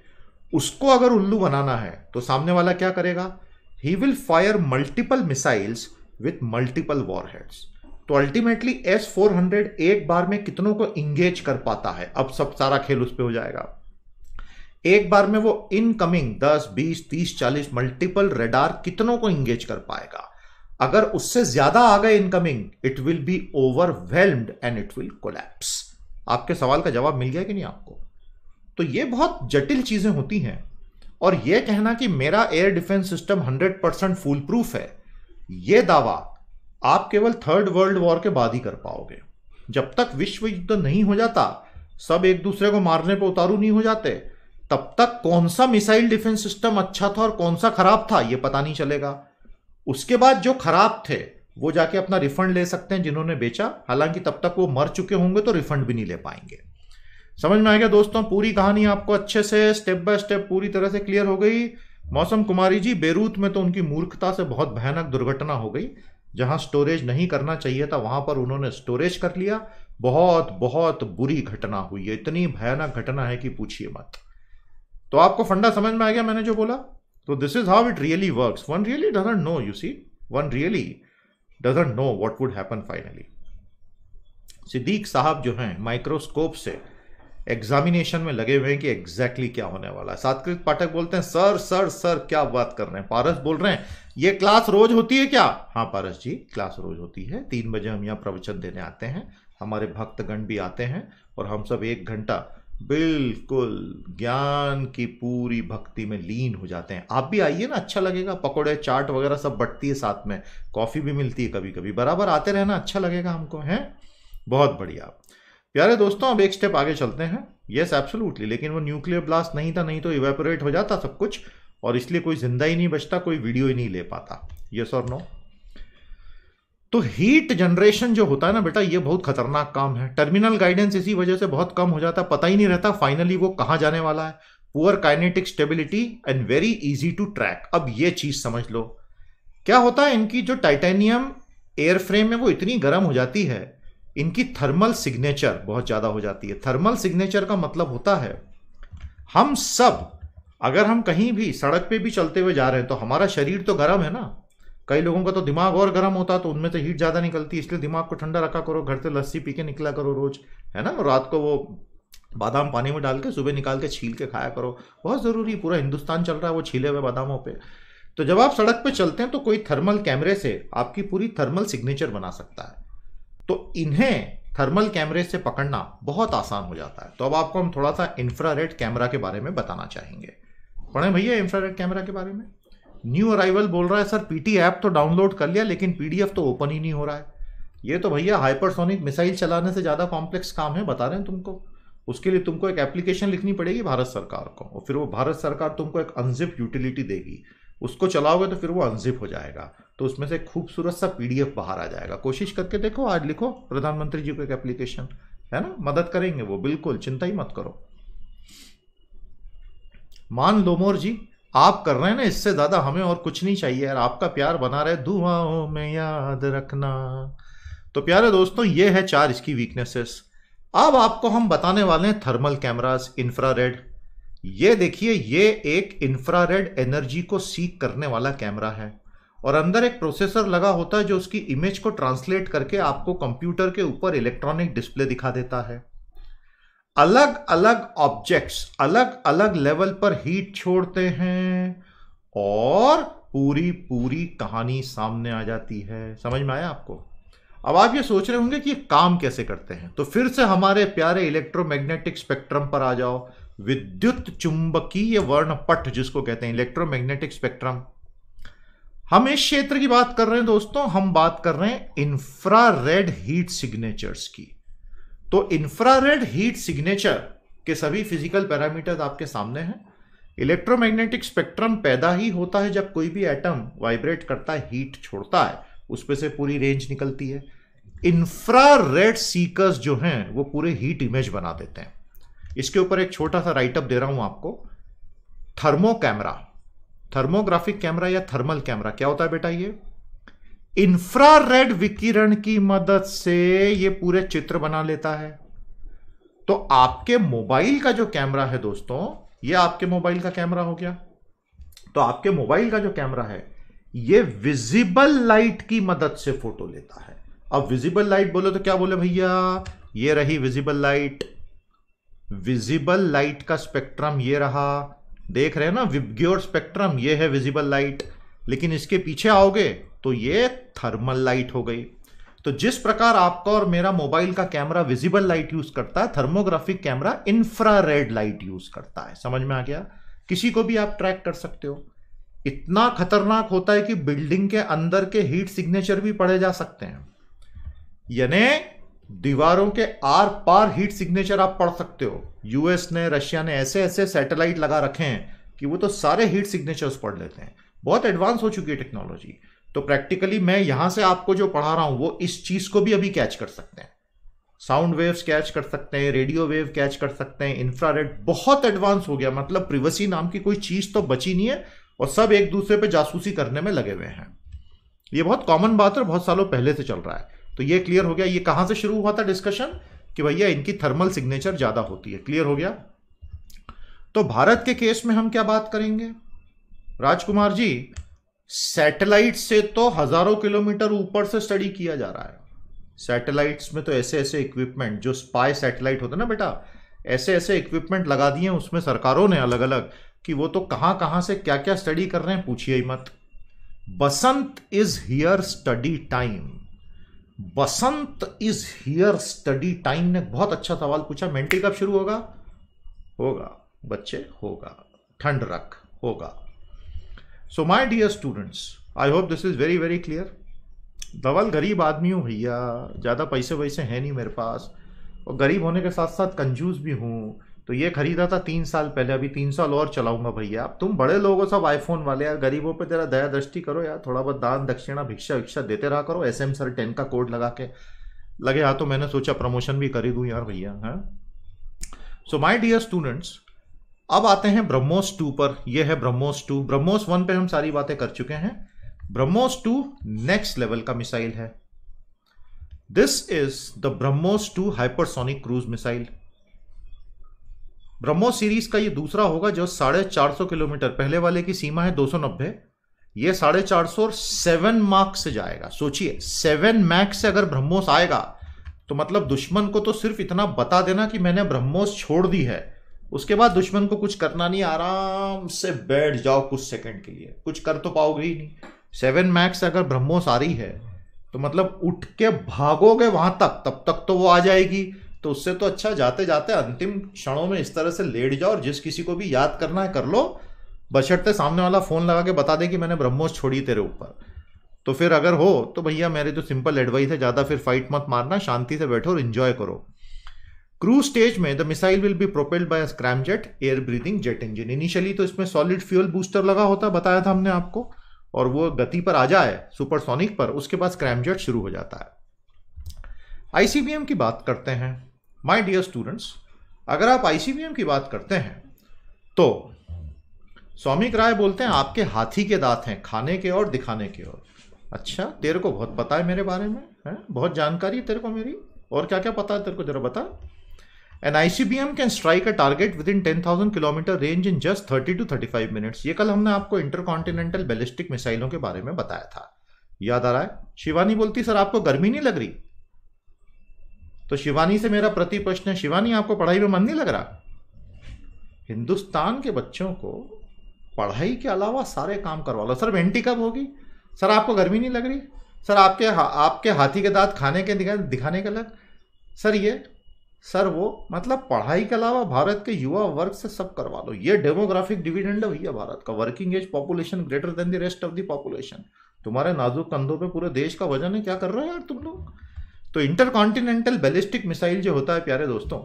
उसको अगर उल्लू बनाना है तो सामने वाला क्या करेगा he will fire multiple missiles with multiple warheads तो अल्टीमेटली एस फोर हंड्रेड एक बार में कितनों को इंगेज कर पाता है अब सब सारा खेल उस पर हो जाएगा एक बार में वो इनकमिंग 10, 20, 30, 40 मल्टीपल रेडार कितनों को इंगेज कर पाएगा अगर उससे ज्यादा आ गए incoming it will be overwhelmed and it will collapse आपके सवाल का जवाब मिल गया कि नहीं आपको तो ये बहुत जटिल चीज़ें होती हैं और ये कहना कि मेरा air defence system 100 percent foolproof है ये दावा आप केवल थर्ड वर्ल्ड वॉर के बाद ही कर पाओगे जब तक विश्व युद्ध नहीं हो जाता सब एक दूसरे को मारने पर उतारू नहीं हो जाते तब तक कौन सा मिसाइल डिफेंस सिस्टम अच्छा था और कौन सा खराब था ये पता नहीं चलेगा उसके बाद जो खराब थे वो जाके अपना रिफंड ले सकते हैं जिन्होंने बेचा हालांकि तब तक वो मर चुके होंगे तो रिफंड भी नहीं ले पाएंगे समझ में आएगा दोस्तों पूरी कहानी आपको अच्छे से स्टेप बाय स्टेप पूरी तरह से क्लियर हो गई मौसम कुमारी जी बेरूत में तो उनकी मूर्खता से बहुत भयानक दुर्घटना हो गई जहां स्टोरेज नहीं करना चाहिए था वहां पर उन्होंने स्टोरेज कर लिया बहुत बहुत बुरी घटना हुई है इतनी भयानक घटना है कि पूछिए मत तो आपको फंडा समझ में आ गया मैंने जो बोला तो this is how it really work one really doesn't know you see one really doesn't know what would happen finally Siddique साहब जो हैं माइक्रोस्कोप से एग्जामिनेशन में लगे हुए हैं कि एग्जैक्टली exactly क्या होने वाला है सातकृत पाठक बोलते हैं सर सर सर क्या बात कर रहे हैं पारस बोल रहे हैं ये क्लास रोज होती है क्या हाँ पारस जी क्लास रोज होती है तीन बजे हम यहाँ प्रवचन देने आते हैं हमारे भक्तगण भी आते हैं और हम सब एक घंटा बिल्कुल ज्ञान की पूरी भक्ति में लीन हो जाते हैं आप भी आइए ना अच्छा लगेगा पकोड़े चाट वगैरह सब बटती है साथ में कॉफ़ी भी मिलती है कभी कभी बराबर आते रहना अच्छा लगेगा हमको हैं बहुत बढ़िया प्यारे दोस्तों अब एक स्टेप आगे चलते हैं यस एब्सोल्युटली लेकिन वो न्यूक्लियर ब्लास्ट नहीं था नहीं तो इवेपोरेट हो जाता सब कुछ और इसलिए कोई जिंदा ही नहीं बचता कोई वीडियो ही नहीं ले पाता यस और नो तो हीट जनरेशन जो होता है ना बेटा ये बहुत खतरनाक काम है टर्मिनल गाइडेंस इसी वजह से बहुत कम हो जाता है पता ही नहीं रहता फाइनली वो कहाँ जाने वाला है poor kinetic stability and very easy to track अब ये चीज समझ लो क्या होता है इनकी जो टाइटेनियम एयरफ्रेम है वो इतनी गर्म हो जाती है इनकी थर्मल सिग्नेचर बहुत ज़्यादा हो जाती है थर्मल सिग्नेचर का मतलब होता है हम सब अगर हम कहीं भी सड़क पे भी चलते हुए जा रहे हैं तो हमारा शरीर तो गर्म है ना कई लोगों का तो दिमाग और गर्म होता तो उनमें तो हीट ज़्यादा निकलती इसलिए दिमाग को ठंडा रखा करो घर से लस्सी पी के निकला करो रोज है ना रात को वो बादाम पानी में डाल के सुबह निकाल के छील के खाया करो बहुत ज़रूरी पूरा हिंदुस्तान चल रहा है वो छीले हुए बादामों पर तो जब आप सड़क पर चलते हैं तो कोई थर्मल कैमरे से आपकी पूरी थर्मल सिग्नेचर बना सकता है तो इन्हें थर्मल कैमरे से पकड़ना बहुत आसान हो जाता है तो अब आपको हम थोड़ा सा इंफ्रारेड कैमरा के बारे में बताना चाहेंगे पढ़े भैया इंफ्रारेड कैमरा के बारे में न्यू अराइवल बोल रहा है सर पीटी ऐप तो डाउनलोड कर लिया लेकिन पीडीएफ तो ओपन ही नहीं हो रहा है ये तो भैया हाइपरसोनिक मिसाइल चलाने से ज़्यादा कॉम्प्लेक्स काम है बता रहे हैं तुमको उसके लिए तुमको एक एप्लीकेशन लिखनी पड़ेगी भारत सरकार को और फिर वो भारत सरकार तुमको एक अनजिप यूटिलिटी देगी उसको चलाओगे तो फिर वो अनजिप हो जाएगा तो उसमें से खूबसूरत सा पीडीएफ बाहर आ जाएगा कोशिश करके देखो आज लिखो प्रधानमंत्री जी को एक एप्लीकेशन है ना मदद करेंगे वो बिल्कुल चिंता ही मत करो मान लोमोर जी आप कर रहे हैं ना इससे ज्यादा हमें और कुछ नहीं चाहिए यार आपका प्यार बना रहे दुआओं में याद रखना तो प्यारे दोस्तों ये है चार इसकी वीकनेसेस अब आपको हम बताने वाले हैं थर्मल कैमरास इंफ्रारेड ये देखिए ये एक इंफ्रारेड एनर्जी को सीख करने वाला कैमरा है और अंदर एक प्रोसेसर लगा होता है जो उसकी इमेज को ट्रांसलेट करके आपको कंप्यूटर के ऊपर इलेक्ट्रॉनिक डिस्प्ले दिखा देता है अलग अलग ऑब्जेक्ट्स अलग अलग लेवल पर हीट छोड़ते हैं और पूरी पूरी कहानी सामने आ जाती है समझ में आया आपको अब आप ये सोच रहे होंगे कि ये काम कैसे करते हैं तो फिर से हमारे प्यारे इलेक्ट्रोमैग्नेटिक स्पेक्ट्रम पर आ जाओ विद्युत चुंबकीय वर्णपट जिसको कहते हैं इलेक्ट्रोमैग्नेटिक स्पेक्ट्रम हम इस क्षेत्र की बात कर रहे हैं दोस्तों हम बात कर रहे हैं इंफ्रारेड हीट सिग्नेचर्स की तो इंफ्रारेड हीट सिग्नेचर के सभी फिजिकल पैरामीटर आपके सामने हैं इलेक्ट्रोमैग्नेटिक स्पेक्ट्रम पैदा ही होता है जब कोई भी एटम वाइब्रेट करता है हीट छोड़ता है उस पर से पूरी रेंज निकलती है इंफ्रारेड सीकर्स जो हैं वो पूरे हीट इमेज बना देते हैं इसके ऊपर एक छोटा सा राइटअप दे रहा हूं आपको थर्मो कैमरा थर्मोग्राफिक कैमरा या थर्मल कैमरा क्या होता है बेटा ये इंफ्रारेड विकिरण की मदद से ये पूरे चित्र बना लेता है तो आपके मोबाइल का जो कैमरा है दोस्तों ये आपके मोबाइल का कैमरा हो गया तो आपके मोबाइल का जो कैमरा है ये विजिबल लाइट की मदद से फोटो लेता है अब विजिबल लाइट बोले तो क्या बोले भैया ये रही विजिबल लाइट विजिबल लाइट का स्पेक्ट्रम ये रहा देख रहे हैं ना विबग्योर स्पेक्ट्रम ये है विजिबल लाइट लेकिन इसके पीछे आओगे तो ये थर्मल लाइट हो गई तो जिस प्रकार आपका और मेरा मोबाइल का कैमरा विजिबल लाइट यूज करता है thermographic camera infrared light use करता है समझ में आ गया किसी को भी आप ट्रैक कर सकते हो इतना खतरनाक होता है कि बिल्डिंग के अंदर के हीट सिग्नेचर भी पढ़े जा सकते हैं यानी दीवारों के आर पार हीट सिग्नेचर आप पढ़ सकते हो यूएस ने रशिया ने ऐसे ऐसे सैटेलाइट लगा रखे हैं कि वो तो सारे हीट सिग्नेचर्स पढ़ लेते हैं बहुत एडवांस हो चुकी है टेक्नोलॉजी तो प्रैक्टिकली मैं यहां से आपको जो पढ़ा रहा हूं वो इस चीज को भी अभी कैच कर सकते हैं साउंड वेव्स कैच कर सकते हैं रेडियो वेव कैच कर सकते हैं इंफ्रारेड बहुत एडवांस हो गया मतलब प्रिवेसी नाम की कोई चीज तो बची नहीं है और सब एक दूसरे पर जासूसी करने में लगे हुए हैं ये बहुत कॉमन बात है बहुत सालों पहले से चल रहा है तो ये क्लियर हो गया ये कहां से शुरू हुआ था डिस्कशन कि भैया इनकी थर्मल सिग्नेचर ज़्यादा होती है क्लियर हो गया तो भारत के केस में हम क्या बात करेंगे राजकुमार जी सैटेलाइट से तो हजारों किलोमीटर ऊपर से स्टडी किया जा रहा है सैटेलाइट्स में तो ऐसे ऐसे इक्विपमेंट जो स्पाई सैटेलाइट होता है ना बेटा ऐसे ऐसे इक्विपमेंट लगा दिए उसमें सरकारों ने अलग अलग कि वो तो कहां कहां से क्या क्या स्टडी कर रहे हैं पूछिए ही मत Basant is here study time Basant is here study time ने बहुत अच्छा सवाल पूछा मेंटी कब शुरू होगा होगा बच्चे होगा ठंड रख होगा so my dear students I hope this is very very clear दवल गरीब आदमी हूँ भैया ज़्यादा पैसे वैसे हैं नहीं मेरे पास और गरीब होने के साथ साथ कंजूस भी हूँ तो ये खरीदा था तीन साल पहले अभी तीन साल और चलाऊंगा भैया अब तुम बड़े लोग हो सब आईफोन वाले यार गरीबों पे तेरा दया दृष्टि करो यार थोड़ा बहुत दान दक्षिणा भिक्षा विक्षा देते रहा करो एस एम सर टेन का कोड लगा के लगे हाँ तो मैंने सोचा प्रमोशन भी करी दूँ यार भैया हाँ सो माई डियर स्टूडेंट्स अब आते हैं ब्रह्मोस टू पर यह है ब्रह्मोस टू ब्रह्मोस वन पे हम सारी बातें कर चुके हैं ब्रह्मोस टू नेक्स्ट लेवल का मिसाइल है this is the BrahMos two hypersonic cruise missile BrahMos series का ये दूसरा होगा जो साढ़े चार सौ किलोमीटर पहले वाले की सीमा है दो सौ नब्बे ये साढ़े चार सौ और सेवन मार्क्स से जाएगा सोचिए सेवन मैक्स से अगर ब्रह्मोस आएगा तो मतलब दुश्मन को तो सिर्फ इतना बता देना कि मैंने ब्रह्मोस छोड़ दी है उसके बाद दुश्मन को कुछ करना नहीं आराम से बैठ जाओ कुछ सेकंड के लिए कुछ कर तो पाओगे ही नहीं सेवन मैक्स अगर ब्रह्मोस आ रही है तो मतलब उठ के भागोगे वहां तक तब तक तो वो आ जाएगी तो उससे तो अच्छा जाते जाते अंतिम क्षणों में इस तरह से लेट जाओ और जिस किसी को भी याद करना है कर लो बशर्ते सामने वाला फ़ोन लगा के बता दे कि मैंने ब्रह्मोस छोड़ी तेरे ऊपर तो फिर अगर हो तो भैया मेरे तो सिंपल एडवाइस है ज़्यादा फिर फाइट मत मारना शांति से बैठो और इन्जॉय करो क्रूज स्टेज में the missile will be propelled by scramjet air breathing jet engine initially तो इसमें सॉलिड फ्यूल बूस्टर लगा होता बताया था हमने आपको और वो गति पर आ जाए सुपरसोनिक पर उसके बाद स्क्रैमजेट शुरू हो जाता है आईसीबीएम की बात करते हैं माय डियर स्टूडेंट्स अगर आप आईसीबीएम की बात करते हैं तो स्वामी राय बोलते हैं आपके हाथी के दांत हैं खाने के और दिखाने के और अच्छा तेरे को बहुत पता है मेरे बारे में है बहुत जानकारी है तेरे को मेरी और क्या क्या पता है तेरे को जरा बता an ICBM can strike a target within ten thousand kilometre range in just thirty to thirty five minutes ये कल हमने आपको इंटरकॉन्टिनेंटल बैलिस्टिक मिसाइलों के बारे में बताया था याद आ रहा है शिवानी बोलती सर आपको गर्मी नहीं लग रही तो शिवानी से मेरा प्रति प्रश्न है शिवानी आपको पढ़ाई में मन नहीं लग रहा हिंदुस्तान के बच्चों को पढ़ाई के अलावा सारे काम करवा लो सर वेंटी कब होगी सर आपको गर्मी नहीं लग रही सर आपके आपके हाथी के दांत खाने के दिखाने के लग सर ये सर वो मतलब पढ़ाई के अलावा भारत के युवा वर्ग से सब करवा लो ये डेमोग्राफिक डिविडेंड है भैया भारत का working age population greater than the rest of the population तुम्हारे नाजुक कंधों पे पूरे देश का वजन है क्या कर रहे हो यार तुम लोग तो इंटरकॉन्टिनेंटल बैलिस्टिक मिसाइल जो होता है प्यारे दोस्तों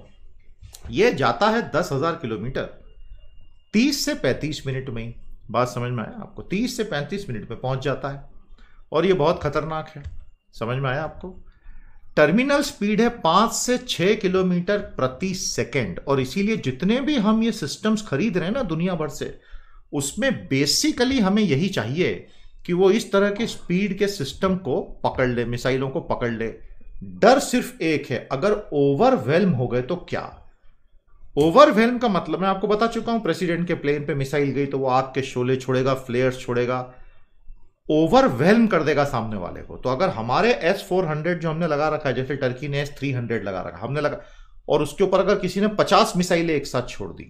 ये जाता है दस हजार किलोमीटर तीस से पैंतीस मिनट में ही बात समझ में आया आपको तीस से पैंतीस मिनट में पहुंच जाता है और ये बहुत खतरनाक है समझ में आया आपको टर्मिनल स्पीड है पांच से छह किलोमीटर प्रति सेकेंड और इसीलिए जितने भी हम ये सिस्टम्स खरीद रहे हैं ना दुनिया भर से उसमें बेसिकली हमें यही चाहिए कि वो इस तरह के स्पीड के सिस्टम को पकड़ ले मिसाइलों को पकड़ ले डर सिर्फ एक है अगर ओवरवेलम हो गए तो क्या ओवरवेलम का मतलब मैं आपको बता चुका हूं प्रेसिडेंट के प्लेन पे मिसाइल गई तो वो आग के शोले छोड़ेगा फ्लेयर्स छोड़ेगा ओवरवेलम कर देगा सामने वाले को तो अगर हमारे एस फोर हंड्रेड जो हमने लगा रखा है जैसे टर्की ने एस थ्री हंड्रेड लगा रखा हमने लगा और उसके ऊपर अगर किसी ने पचास मिसाइलें एक साथ छोड़ दी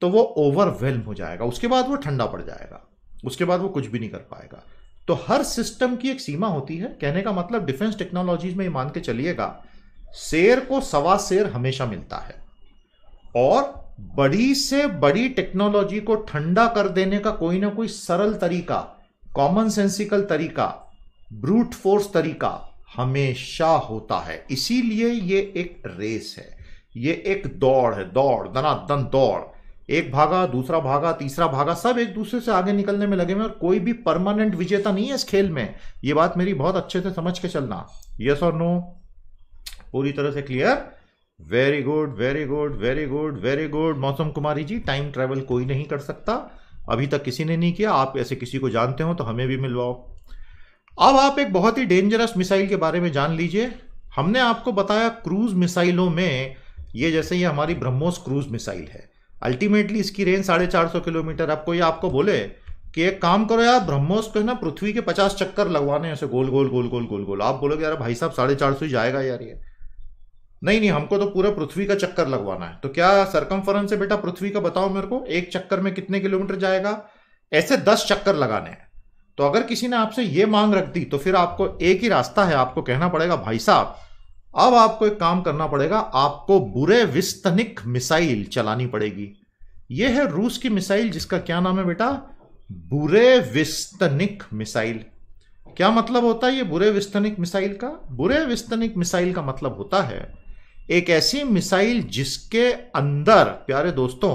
तो वो ओवरवेलम हो जाएगा उसके बाद वो ठंडा पड़ जाएगा उसके बाद वो कुछ भी नहीं कर पाएगा तो हर सिस्टम की एक सीमा होती है कहने का मतलब डिफेंस टेक्नोलॉजीज में मान के चलिएगा शेर को सवा शेर हमेशा मिलता है और बड़ी से बड़ी टेक्नोलॉजी को ठंडा कर देने का कोई ना कोई सरल तरीका कॉमन सेंसिकल तरीका ब्रूट फोर्स तरीका हमेशा होता है इसीलिए ये एक रेस है ये एक दौड़ है दौड़ दन दौड़ एक भागा दूसरा भागा तीसरा भागा सब एक दूसरे से आगे निकलने में लगे हुए और कोई भी परमानेंट विजेता नहीं है इस खेल में ये बात मेरी बहुत अच्छे से समझ के चलना यस और नो पूरी तरह से clear very good very good very good very good Mausam Kumari जी टाइम ट्रेवल कोई नहीं कर सकता अभी तक किसी ने नहीं किया आप ऐसे किसी को जानते हो तो हमें भी मिलवाओ अब आप एक बहुत ही डेंजरस मिसाइल के बारे में जान लीजिए हमने आपको बताया क्रूज मिसाइलों में ये जैसे ये हमारी ब्रह्मोस क्रूज मिसाइल है अल्टीमेटली इसकी रेंज साढ़े चार सौ किलोमीटर आपको ये आपको बोले कि एक काम करो यार ब्रह्मोस है ना पृथ्वी के पचास चक्कर लगवाने ऐसे गोल गोल गोल गोल गोल गोल आप बोलोगे यार भाई साहब साढ़े चार सौ ही जाएगा यार ये नहीं नहीं हमको तो पूरा पृथ्वी का चक्कर लगवाना है तो क्या फरन से बेटा पृथ्वी का बताओ मेरे को एक चक्कर में कितने किलोमीटर जाएगा ऐसे दस चक्कर लगाने हैं तो अगर किसी ने आपसे ये मांग रख दी तो फिर आपको एक ही रास्ता है आपको कहना पड़ेगा भाई साहब अब आपको एक काम करना पड़ेगा आपको बुरे विस्तनिक मिसाइल चलानी पड़ेगी यह है रूस की मिसाइल जिसका क्या नाम है बेटा बुरे विस्तनिक मिसाइल क्या मतलब होता है ये बुरे विस्तनिक मिसाइल का बुरे विस्तनिक मिसाइल का मतलब होता है एक ऐसी मिसाइल जिसके अंदर प्यारे दोस्तों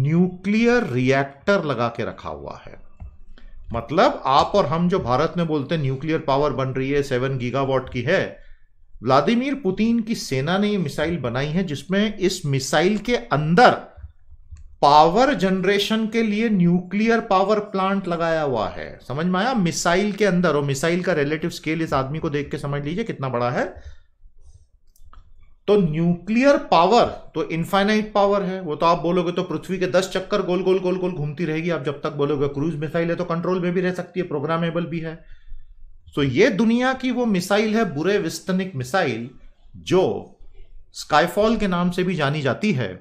न्यूक्लियर रिएक्टर लगा के रखा हुआ है मतलब आप और हम जो भारत में बोलते हैं न्यूक्लियर पावर बन रही है सेवन गीगावाट की है व्लादिमीर पुतिन की सेना ने ये मिसाइल बनाई है जिसमें इस मिसाइल के अंदर पावर जनरेशन के लिए न्यूक्लियर पावर प्लांट लगाया हुआ है समझ में आया मिसाइल के अंदर और मिसाइल का रिलेटिव स्केल इस आदमी को देख के समझ लीजिए कितना बड़ा है तो न्यूक्लियर पावर तो इनफाइनाइट पावर है वो तो आप बोलोगे तो पृथ्वी के दस चक्कर गोल गोल गोल गोल घूमती रहेगी आप जब तक बोलोगे क्रूज मिसाइल है तो कंट्रोल में भी रह सकती है प्रोग्रामेबल भी है तो ये दुनिया की वो मिसाइल है बुरे विस्तनिक मिसाइल जो स्काईफॉल के नाम से भी जानी जाती है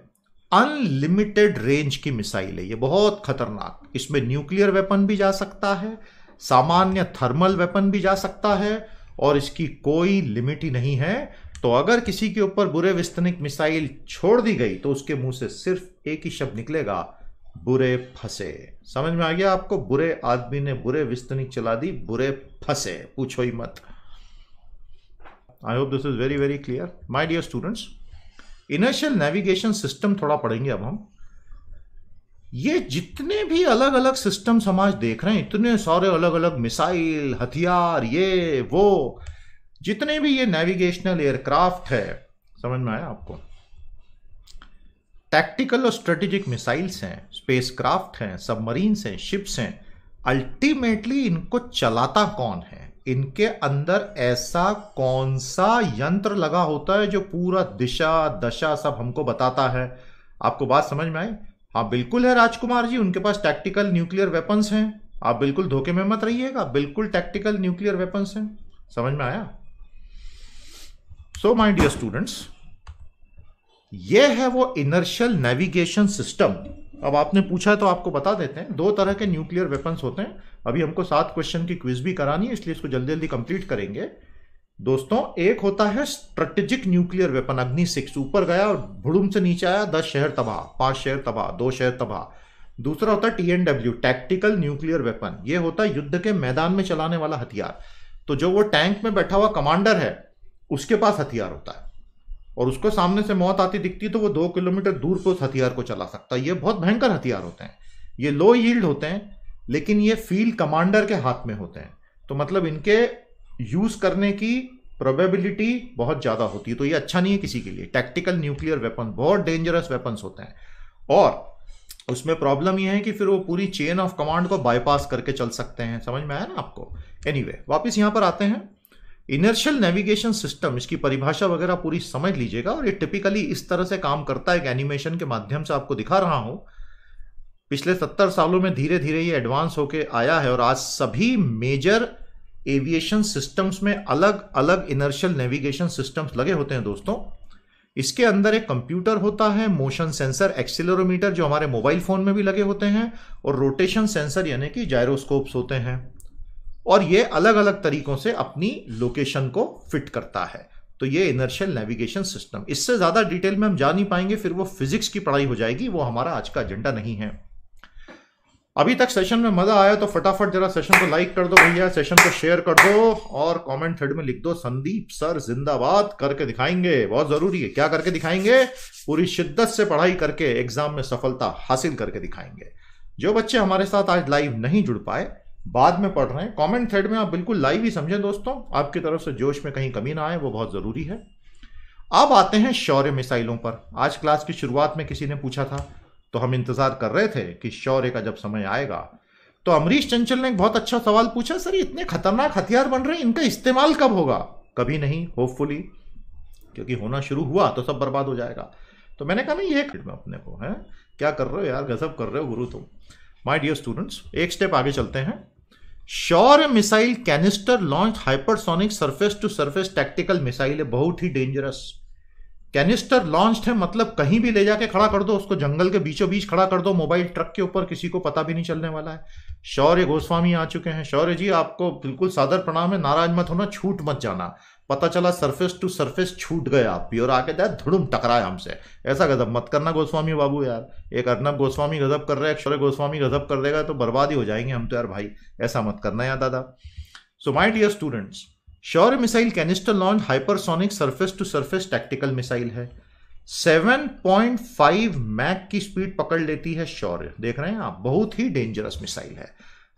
अनलिमिटेड रेंज की मिसाइल है ये बहुत खतरनाक इसमें न्यूक्लियर वेपन भी जा सकता है सामान्य थर्मल वेपन भी जा सकता है और इसकी कोई लिमिट ही नहीं है तो अगर किसी के ऊपर बुरे विस्तनिक मिसाइल छोड़ दी गई तो उसके मुंह से सिर्फ एक ही शब्द निकलेगा बुरे फंसे समझ में आ गया आपको बुरे आदमी ने बुरे विस्तनिक चला दी बुरे फंसे पूछो ही मत I hope this is very very clear my dear students inertial navigation system थोड़ा पढ़ेंगे अब हम ये जितने भी अलग अलग सिस्टम समाज देख रहे हैं इतने सारे अलग अलग मिसाइल हथियार ये वो जितने भी ये नेविगेशनल एयरक्राफ्ट है समझ में आया आपको टैक्टिकल और स्ट्रेटेजिक मिसाइल्स हैं स्पेसक्राफ्ट हैं सबमरीन्स हैं शिप्स हैं अल्टीमेटली इनको चलाता कौन है इनके अंदर ऐसा कौन सा यंत्र लगा होता है जो पूरा दिशा दशा सब हमको बताता है आपको बात समझ में आई हाँ बिल्कुल है राजकुमार जी उनके पास टैक्टिकल न्यूक्लियर वेपन्स हैं आप बिल्कुल धोखे में मत रहिएगा बिल्कुल टैक्टिकल न्यूक्लियर वेपन्स हैं समझ में आया सो माय डियर स्टूडेंट्स ये है वो इनर्शियल नेविगेशन सिस्टम अब आपने पूछा तो आपको बता देते हैं दो तरह के न्यूक्लियर वेपन्स होते हैं अभी हमको सात क्वेश्चन की क्विज भी करानी है इसलिए इसको जल्दी जल्दी कंप्लीट करेंगे दोस्तों एक होता है strategic nuclear weapon Agni six ऊपर गया और भुड़ुम से नीचे आया दस शहर तबाह पांच शहर तबाह दो शहर तबाह दूसरा होता है टीएनडब्ल्यू टैक्टिकल न्यूक्लियर वेपन ये होता है युद्ध के मैदान में चलाने वाला हथियार तो जो वो टैंक में बैठा हुआ कमांडर है उसके पास हथियार होता है और उसको सामने से मौत आती दिखती है तो वो दो किलोमीटर दूर को उस हथियार को चला सकता है ये बहुत भयंकर हथियार होते हैं ये लो यील्ड होते हैं लेकिन ये फील्ड कमांडर के हाथ में होते हैं तो मतलब इनके यूज करने की प्रोबेबिलिटी बहुत ज़्यादा होती है तो ये अच्छा नहीं है किसी के लिए टैक्टिकल न्यूक्लियर वेपन बहुत डेंजरस वेपन्स होते हैं और उसमें प्रॉब्लम यह है कि फिर वो पूरी चेन ऑफ कमांड को बाईपास करके चल सकते हैं समझ में आया ना आपको एनीवे anyway, वापस यहां पर आते हैं इनर्शियल नेविगेशन सिस्टम इसकी परिभाषा वगैरह पूरी समझ लीजिएगा और ये टिपिकली इस तरह से काम करता है एक एनिमेशन के माध्यम से आपको दिखा रहा हूं पिछले सत्तर सालों में धीरे धीरे ये एडवांस होके आया है और आज सभी मेजर एविएशन सिस्टम्स में अलग अलग इनर्शियल नेविगेशन सिस्टम्स लगे होते हैं दोस्तों इसके अंदर एक कंप्यूटर होता है मोशन सेंसर एक्सिलोरोमीटर जो हमारे मोबाइल फोन में भी लगे होते हैं और रोटेशन सेंसर यानी कि जायरोस्कोप्स होते हैं और ये अलग अलग तरीकों से अपनी लोकेशन को फिट करता है तो ये इनर्शियल नेविगेशन सिस्टम इससे ज़्यादा डिटेल में हम जा नहीं पाएंगे फिर वो फिजिक्स की पढ़ाई हो जाएगी वो हमारा आज का एजेंडा नहीं है अभी तक सेशन में मज़ा आया तो फटाफट जरा सेशन को लाइक कर दो भैया सेशन को शेयर कर दो और कमेंट थ्रेड में लिख दो संदीप सर जिंदाबाद करके दिखाएंगे बहुत ज़रूरी है क्या करके दिखाएंगे पूरी शिद्दत से पढ़ाई करके एग्जाम में सफलता हासिल करके दिखाएंगे जो बच्चे हमारे साथ आज लाइव नहीं जुड़ पाए बाद में पढ़ रहे हैं कमेंट थ्रेड में आप बिल्कुल लाइव ही समझें दोस्तों आपकी तरफ से जोश में कहीं कमी ना आए वो बहुत ज़रूरी है अब आते हैं शौर्य मिसाइलों पर आज क्लास की शुरुआत में किसी ने पूछा था तो हम इंतज़ार कर रहे थे कि शौर्य का जब समय आएगा तो अमरीश चंचल ने एक बहुत अच्छा सवाल पूछा सर इतने खतरनाक हथियार बन रहे हैं इनका इस्तेमाल कब होगा कभी नहीं होपफुली क्योंकि होना शुरू हुआ तो सब बर्बाद हो जाएगा तो मैंने कहा नहीं ये में अपने को है क्या कर रहे हो यार गजब कर रहे हो गुरु तुम माय डियर स्टूडेंट्स एक स्टेप आगे चलते हैं Shaurya missile canister launch hypersonic surface to surface tactical missile है बहुत ही डेंजरस कैनिस्टर लॉन्च है मतलब कहीं भी ले जाके खड़ा कर दो उसको जंगल के बीचों बीच खड़ा कर दो मोबाइल ट्रक के ऊपर किसी को पता भी नहीं चलने वाला है शौर्य गोस्वामी आ चुके हैं शौर्य जी आपको बिल्कुल सादर प्रणाम है नाराज मत होना छूट मत जाना पता चला सरफेस टू सरफेस छूट गए आप भी और आके जाए धुड़ुम टकराया हमसे ऐसा गजब मत करना गोस्वामी बाबू यार एक अर्नब गोस्वामी गजब कर रहे हैं अक्षर गोस्वामी गजब कर देगा तो बर्बाद ही हो जाएंगे हम तो यार भाई ऐसा मत करना यार दादा so my dear students Shaurya missile canister launch hypersonic surface to surface tactical missile है 7.5 मैक की स्पीड पकड़ लेती है शौर्य देख रहे हैं आप बहुत ही डेंजरस मिसाइल है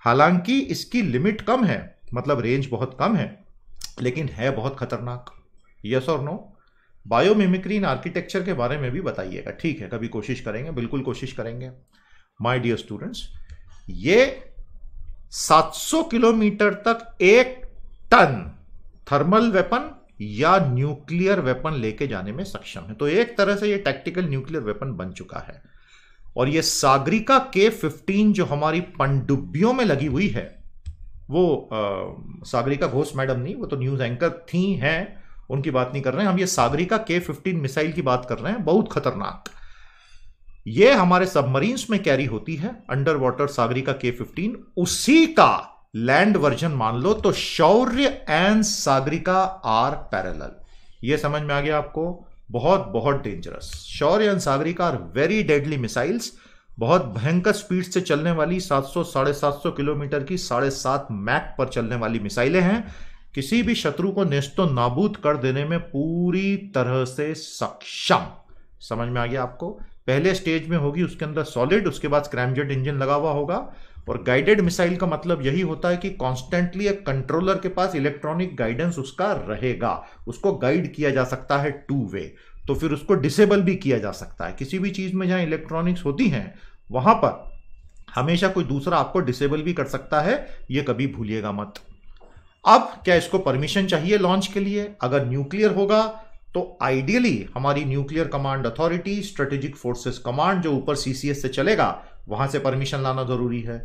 हालांकि इसकी लिमिट कम है मतलब रेंज बहुत कम है लेकिन है बहुत खतरनाक यस और नो बायोमिमिक्री इन आर्किटेक्चर के बारे में भी बताइएगा ठीक है कभी कोशिश करेंगे बिल्कुल कोशिश करेंगे माय डियर स्टूडेंट्स ये 700 किलोमीटर तक एक टन थर्मल वेपन या न्यूक्लियर वेपन लेके जाने में सक्षम है तो एक तरह से ये टैक्टिकल न्यूक्लियर वेपन बन चुका है और ये सागरिका के 15 जो हमारी पनडुब्बियों में लगी हुई है वो आ, सागरिका घोष मैडम नहीं वो तो न्यूज़ एंकर थी हैं उनकी बात नहीं कर रहे हैं हम ये सागरिका के फिफ्टीन मिसाइल की बात कर रहे हैं बहुत खतरनाक ये हमारे सबमरीन्स में कैरी होती है अंडर वाटर सागरिका के फिफ्टीन उसी का लैंड वर्जन मान लो तो Shaurya and Sagarika are parallel ये समझ में आ गया आपको बहुत बहुत dangerous Shaurya and Sagarika are very deadly missiles बहुत भयंकर स्पीड से चलने वाली 700 साढ़े सात किलोमीटर की साढ़े सात मैक पर चलने वाली मिसाइलें हैं किसी भी शत्रु को नेस्तो नाबूद कर देने में पूरी तरह से सक्षम समझ में आ गया आपको पहले स्टेज में होगी उसके अंदर सॉलिड उसके बाद स्क्रैमजेट इंजन लगा हुआ होगा और गाइडेड मिसाइल का मतलब यही होता है कि कॉन्स्टेंटली एक कंट्रोलर के पास इलेक्ट्रॉनिक गाइडेंस उसका रहेगा उसको गाइड किया जा सकता है टू वे तो फिर उसको डिसेबल भी किया जा सकता है किसी भी चीज़ में जहाँ इलेक्ट्रॉनिक्स होती हैं वहाँ पर हमेशा कोई दूसरा आपको डिसेबल भी कर सकता है ये कभी भूलिएगा मत अब क्या इसको परमिशन चाहिए लॉन्च के लिए अगर न्यूक्लियर होगा तो आइडियली हमारी nuclear command authority strategic forces command जो ऊपर सीसीएस से चलेगा वहां से परमिशन लाना जरूरी है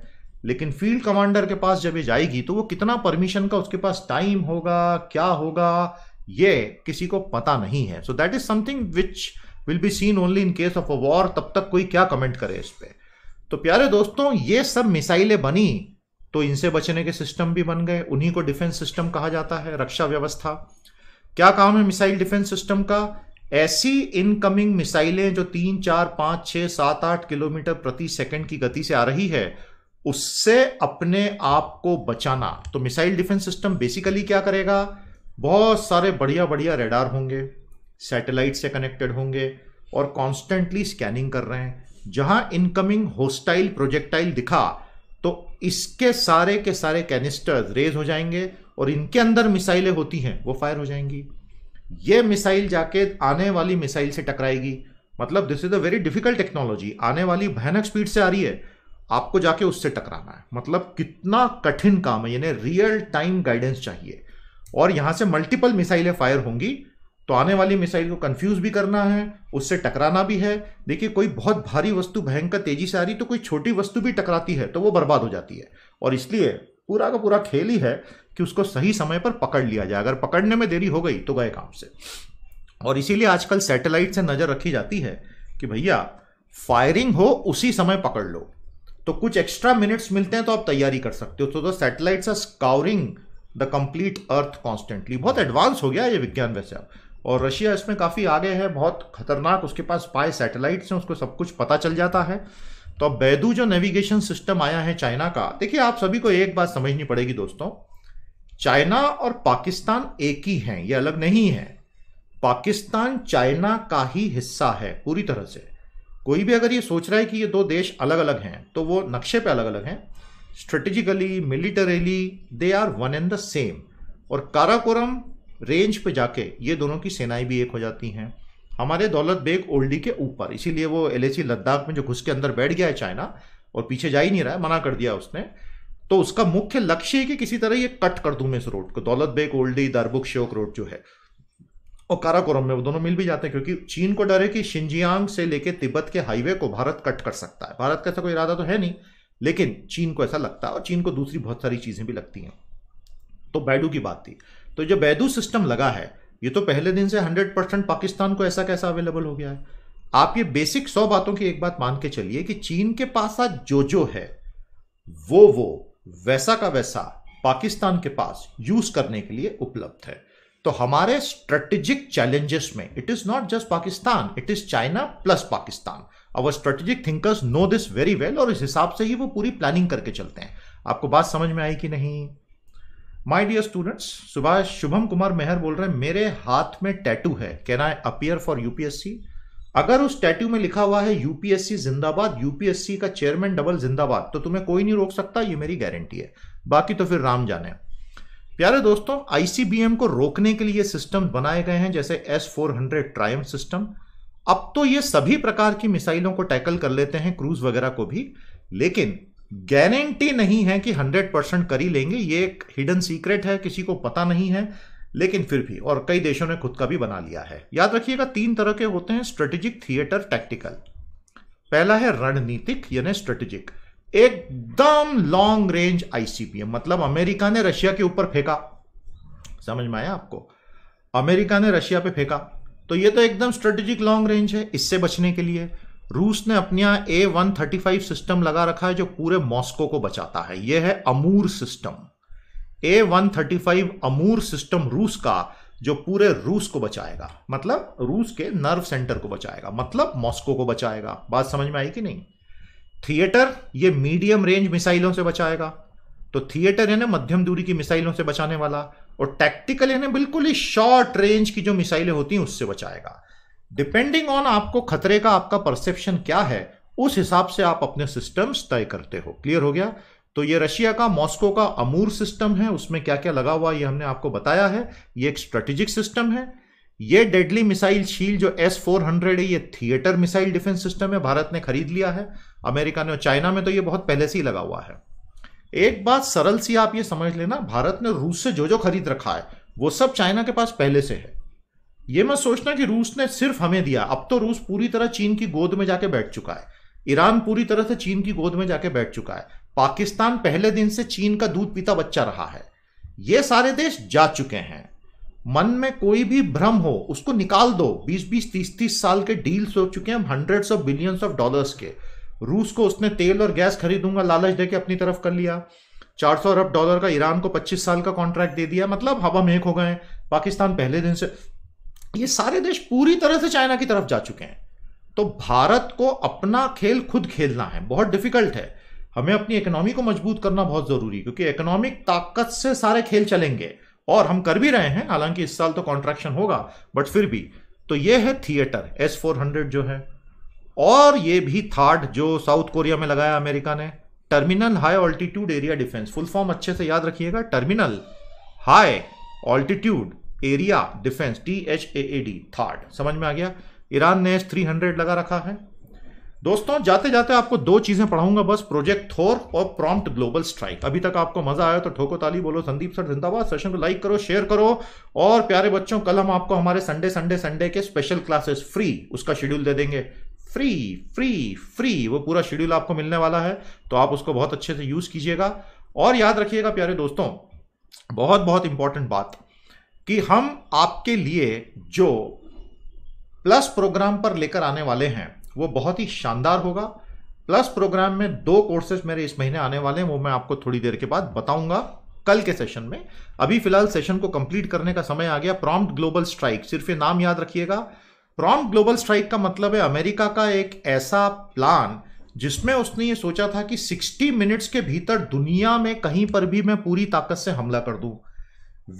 लेकिन फील्ड कमांडर के पास जब ये जाएगी तो वो कितना परमिशन का उसके पास टाइम होगा क्या होगा ये किसी को पता नहीं है so that is something which will be seen only in case of a war तब तक कोई क्या कमेंट करे इस पर तो प्यारे दोस्तों ये सब मिसाइलें बनी तो इनसे बचने के सिस्टम भी बन गए उन्हीं को डिफेंस सिस्टम कहा जाता है रक्षा व्यवस्था क्या काम है मिसाइल डिफेंस सिस्टम का ऐसी इनकमिंग मिसाइलें जो तीन चार पाँच छः सात आठ किलोमीटर प्रति सेकंड की गति से आ रही है उससे अपने आप को बचाना तो मिसाइल डिफेंस सिस्टम बेसिकली क्या करेगा बहुत सारे बढ़िया बढ़िया रेडार होंगे सैटेलाइट से कनेक्टेड होंगे और कॉन्स्टेंटली स्कैनिंग कर रहे हैं जहां इनकमिंग होस्टाइल प्रोजेक्टाइल दिखा तो इसके सारे के सारे कैनिस्टर्स रेज हो जाएंगे और इनके अंदर मिसाइलें होती हैं वो फायर हो जाएंगी ये मिसाइल जाके आने वाली मिसाइल से टकराएगी मतलब this is a very difficult technology आने वाली भयानक स्पीड से आ रही है आपको जाके उससे टकराना है मतलब कितना कठिन काम है यानी रियल टाइम गाइडेंस चाहिए और यहां से मल्टीपल मिसाइलें फायर होंगी तो आने वाली मिसाइल को कंफ्यूज भी करना है उससे टकराना भी है देखिए कोई बहुत भारी वस्तु भयंकर तेजी से आ रही तो कोई छोटी वस्तु भी टकराती है तो वो बर्बाद हो जाती है और इसलिए पूरा का पूरा खेल ही है कि उसको सही समय पर पकड़ लिया जाए अगर पकड़ने में देरी हो गई तो गए काम से और इसीलिए आजकल सैटेलाइट से नज़र रखी जाती है कि भैया फायरिंग हो उसी समय पकड़ लो तो कुछ एक्स्ट्रा मिनट्स मिलते हैं तो आप तैयारी कर सकते हो तो, सैटेलाइट सा scouring the complete earth constantly बहुत एडवांस हो गया ये विज्ञान वैसे अब और रशिया इसमें काफ़ी आगे है बहुत खतरनाक उसके पास स्पाई सैटेलाइट्स हैं उसको सब कुछ पता चल जाता है तो अब बैदू जो नेविगेशन सिस्टम आया है चाइना का देखिए आप सभी को एक बात समझनी पड़ेगी दोस्तों चाइना और पाकिस्तान एक ही हैं ये अलग नहीं है पाकिस्तान चाइना का ही हिस्सा है पूरी तरह से कोई भी अगर ये सोच रहा है कि ये दो देश अलग अलग हैं तो वो नक्शे पे अलग अलग हैं strategically militarily they are one and the same और काराकोरम रेंज पे जाके ये दोनों की सेनाएं भी एक हो जाती हैं हमारे दौलत बेग ओल्डी के ऊपर इसीलिए वो एल लद्दाख में जो घुस के अंदर बैठ गया है चाइना और पीछे जा ही नहीं रहा है मना कर दिया उसने तो उसका मुख्य लक्ष्य है कि किसी तरह ये कट कर दूं मैं इस रोड को दौलत बेग ओल्डी दारबुक श्योक रोड जो है और काराकोरम में वो दोनों मिल भी जाते हैं क्योंकि चीन को डर है कि शिंजियांग से लेकर तिब्बत के हाईवे को भारत कट कर सकता है भारत का ऐसा कोई इरादा तो है नहीं लेकिन चीन को ऐसा लगता है और चीन को दूसरी बहुत सारी चीज़ें भी लगती हैं तो बैडू की बात थी तो जो बैडू सिस्टम लगा है ये तो पहले दिन से हंड्रेड परसेंट पाकिस्तान को ऐसा कैसा अवेलेबल हो गया है आप ये बेसिक सौ बातों की एक बात मान के चलिए कि चीन के पास आज जो जो है वो वो वैसा का वैसा पाकिस्तान के पास यूज करने के लिए उपलब्ध है तो हमारे स्ट्रेटेजिक चैलेंजेस में it is not just Pakistan it is China plus Pakistan our strategic thinkers know this very well और इस हिसाब से ही वो पूरी प्लानिंग करके चलते हैं आपको बात समझ में आई कि नहीं माई डियर स्टूडेंट्स सुबह शुभम कुमार मेहर बोल रहे हैं मेरे हाथ में टैटू है can I appear for UPSC अगर उस टैटू में लिखा हुआ है यूपीएससी जिंदाबाद यूपीएससी का चेयरमैन डबल जिंदाबाद तो तुम्हें कोई नहीं रोक सकता ये मेरी गारंटी है बाकी तो फिर राम जाने प्यारे दोस्तों आईसीबीएम को रोकने के लिए सिस्टम बनाए गए हैं जैसे S four hundred Triumf system अब तो ये सभी प्रकार की मिसाइलों को टैकल कर लेते हैं क्रूज वगैरह को भी लेकिन गारंटी नहीं है कि 100 परसेंट कर ही लेंगे ये एक हिडन सीक्रेट है किसी को पता नहीं है लेकिन फिर भी और कई देशों ने खुद का भी बना लिया है याद रखिएगा तीन तरह के होते हैं स्ट्रेटेजिक थिएटर टैक्टिकल पहला है रणनीतिक यानी स्ट्रेटेजिक एकदम लॉन्ग रेंज आईसीपीएम मतलब अमेरिका ने रशिया के ऊपर फेंका समझ में आया आपको अमेरिका ने रशिया पे फेंका तो ये तो एकदम स्ट्रेटेजिक लॉन्ग रेंज है इससे बचने के लिए रूस ने अपने यहाँ A one thirty five system लगा रखा है जो पूरे मॉस्को को बचाता है यह है Amur system A one thirty five Amur system रूस का जो पूरे रूस को बचाएगा मतलब रूस के नर्व सेंटर को बचाएगा मतलब मॉस्को को बचाएगा बात समझ में आई कि नहीं थिएटर ये मीडियम रेंज मिसाइलों से बचाएगा तो थिएटर है ना मध्यम दूरी की मिसाइलों से बचाने वाला और टैक्टिकल यानी बिल्कुल ही शॉर्ट रेंज की जो मिसाइलें होती हैं उससे बचाएगा डिपेंडिंग ऑन आपको खतरे का आपका परसेप्शन क्या है उस हिसाब से आप अपने सिस्टम्स तय करते हो क्लियर हो गया तो ये रशिया का मॉस्को का अमूर सिस्टम है उसमें क्या क्या लगा हुआ ये हमने आपको बताया है ये एक स्ट्रेटेजिक सिस्टम है ये डेडली मिसाइल शील जो एस फोर हंड्रेड है ये थिएटर मिसाइल डिफेंस सिस्टम है भारत ने खरीद लिया है अमेरिका ने और चाइना में तो ये बहुत पहले से ही लगा हुआ है एक बात सरल सी आप ये समझ लेना भारत ने रूस से जो जो खरीद रखा है वो सब चाइना के पास पहले से है ये मत सोचना कि रूस ने सिर्फ हमें दिया अब तो रूस पूरी तरह चीन की गोद में जाके बैठ चुका है ईरान पूरी तरह से चीन की गोद में जाके बैठ चुका है पाकिस्तान पहले दिन से चीन का दूध पीता बच्चा रहा है ये सारे देश जा चुके हैं मन में कोई भी भ्रम हो उसको निकाल दो 20-20, 30-30 साल के डील्स हो चुके हैं hundreds of billions of dollars के रूस को उसने तेल और गैस खरीदूंगा लालच देके अपनी तरफ कर लिया 400 अरब डॉलर का ईरान को 25 साल का कॉन्ट्रैक्ट दे दिया मतलब हवा मेहक हो गए पाकिस्तान पहले दिन से ये सारे देश पूरी तरह से चाइना की तरफ जा चुके हैं तो भारत को अपना खेल खुद खेलना है बहुत डिफिकल्ट है हमें अपनी इकोनॉमी को मजबूत करना बहुत जरूरी क्योंकि इकोनॉमिक ताकत से सारे खेल चलेंगे और हम कर भी रहे हैं हालांकि इस साल तो कॉन्ट्रैक्शन होगा बट फिर भी तो ये है थिएटर एस फोर हंड्रेड जो है और ये भी थार्ड जो साउथ कोरिया में लगाया अमेरिका ने terminal high altitude area defence full form अच्छे से याद रखिएगा terminal high altitude area defence T H A A D THAAD समझ में आ गया ईरान ने एस थ्री हंड्रेड लगा रखा है दोस्तों जाते जाते आपको दो चीजें पढ़ाऊंगा बस प्रोजेक्ट थोर और प्रॉम्प्ट ग्लोबल स्ट्राइक अभी तक आपको मजा आया तो ठोको ताली बोलो संदीप सर जिंदाबाद सेशन को लाइक करो शेयर करो और प्यारे बच्चों कल हम आपको हमारे संडे संडे संडे के स्पेशल क्लासेस फ्री उसका शेड्यूल दे देंगे फ्री फ्री फ्री वो पूरा शेड्यूल आपको मिलने वाला है तो आप उसको बहुत अच्छे से यूज़ कीजिएगा और याद रखिएगा प्यारे दोस्तों बहुत बहुत इंपॉर्टेंट बात कि हम आपके लिए जो प्लस प्रोग्राम पर लेकर आने वाले हैं वो बहुत ही शानदार होगा प्लस प्रोग्राम में दो कोर्सेज मेरे इस महीने आने वाले हैं वो मैं आपको थोड़ी देर के बाद बताऊंगा कल के सेशन में अभी फिलहाल सेशन को कंप्लीट करने का समय आ गया प्रॉम्प्ट ग्लोबल स्ट्राइक सिर्फ ये नाम याद रखिएगा प्रॉम ग्लोबल स्ट्राइक का मतलब है अमेरिका का एक ऐसा प्लान जिसमें उसने ये सोचा था कि 60 मिनट्स के भीतर दुनिया में कहीं पर भी मैं पूरी ताकत से हमला कर दूं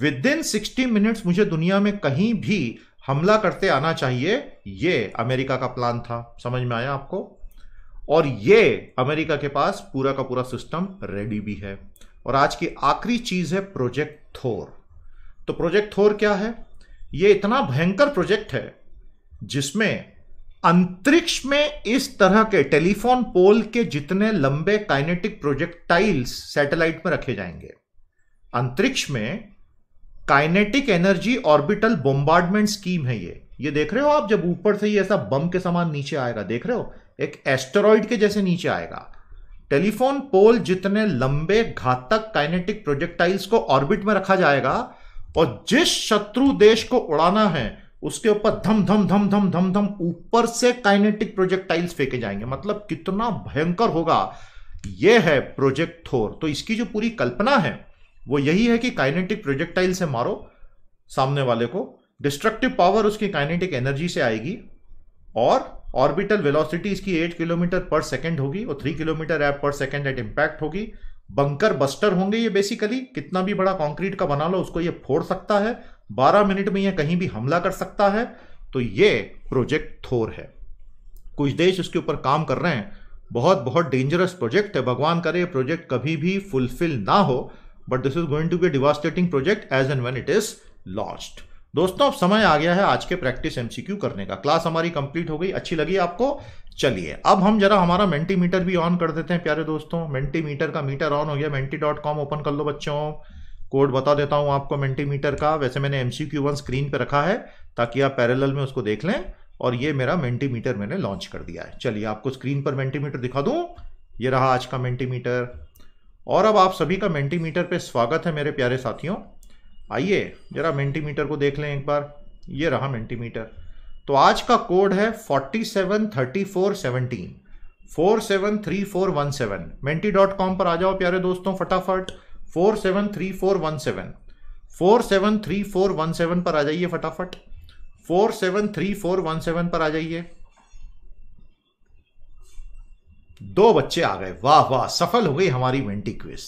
विद इन सिक्सटी मिनट्स मुझे दुनिया में कहीं भी हमला करते आना चाहिए ये अमेरिका का प्लान था समझ में आया आपको और ये अमेरिका के पास पूरा का पूरा सिस्टम रेडी भी है और आज की आखिरी चीज है प्रोजेक्ट थोर तो प्रोजेक्ट थोर क्या है ये इतना भयंकर प्रोजेक्ट है जिसमें अंतरिक्ष में इस तरह के टेलीफोन पोल के जितने लंबे काइनेटिक प्रोजेक्टाइल्स सैटेलाइट में रखे जाएंगे अंतरिक्ष में kinetic energy orbital bombardment scheme है ये ये देख रहे हो आप जब ऊपर से ये ऐसा बम के समान नीचे आएगा देख रहे हो एक एस्टेरॉइड के जैसे नीचे आएगा टेलीफोन पोल जितने लंबे घातक काइनेटिक प्रोजेक्टाइल्स को ऑर्बिट में रखा जाएगा और जिस शत्रु देश को उड़ाना है उसके ऊपर धम धम धम धम धम धम ऊपर से काइनेटिक प्रोजेक्टाइल्स फेंके जाएंगे मतलब कितना भयंकर होगा यह है प्रोजेक्ट थोर तो इसकी जो पूरी कल्पना है वो यही है कि काइनेटिक प्रोजेक्टाइल से मारो सामने वाले को डिस्ट्रक्टिव पावर उसकी काइनेटिक एनर्जी से आएगी और ऑर्बिटल वेलोसिटी इसकी 8 किलोमीटर पर सेकंड होगी और 3 किलोमीटर एप पर सेकंड एट इम्पैक्ट होगी बंकर बस्टर होंगे ये बेसिकली कितना भी बड़ा कंक्रीट का बना लो उसको ये फोड़ सकता है 12 मिनट में यह कहीं भी हमला कर सकता है तो ये प्रोजेक्ट थोर है कुछ देश इसके ऊपर काम कर रहे हैं बहुत बहुत डेंजरस प्रोजेक्ट है भगवान करे प्रोजेक्ट कभी भी फुलफिल ना हो but this is going to be devastating project as and when it is launched दोस्तों अब समय आ गया है आज के प्रैक्टिस एमसीक्यू करने का क्लास हमारी कंप्लीट हो गई अच्छी लगी आपको चलिए अब हम जरा हमारा मेंटीमीटर भी ऑन कर देते हैं प्यारे दोस्तों मेंटीमीटर का मीटर ऑन हो गया मेंटी डॉट कॉम ओपन कर लो बच्चों कोड बता देता हूं आपको मेंटीमीटर का वैसे मैंने M C Q one screen पर रखा है ताकि आप पैरेलल में उसको देख लें और ये मेरा मेंटीमीटर मैंने लॉन्च कर दिया है चलिए आपको स्क्रीन पर मेंटीमीटर दिखा दूं ये रहा आज का मेंटीमीटर और अब आप सभी का मेंटीमीटर पे स्वागत है मेरे प्यारे साथियों आइए जरा मेंटीमीटर को देख लें एक बार ये रहा मेंटीमीटर तो आज का कोड है forty seven thirty four seventeen four seven three four one seven Menti dot com पर आ जाओ प्यारे दोस्तों फटाफट four seven three four one seven four seven three four one seven पर आ जाइए फटाफट four seven three four one seven पर आ जाइए दो बच्चे आ गए वाह वाह सफल हो गई हमारी Menti quiz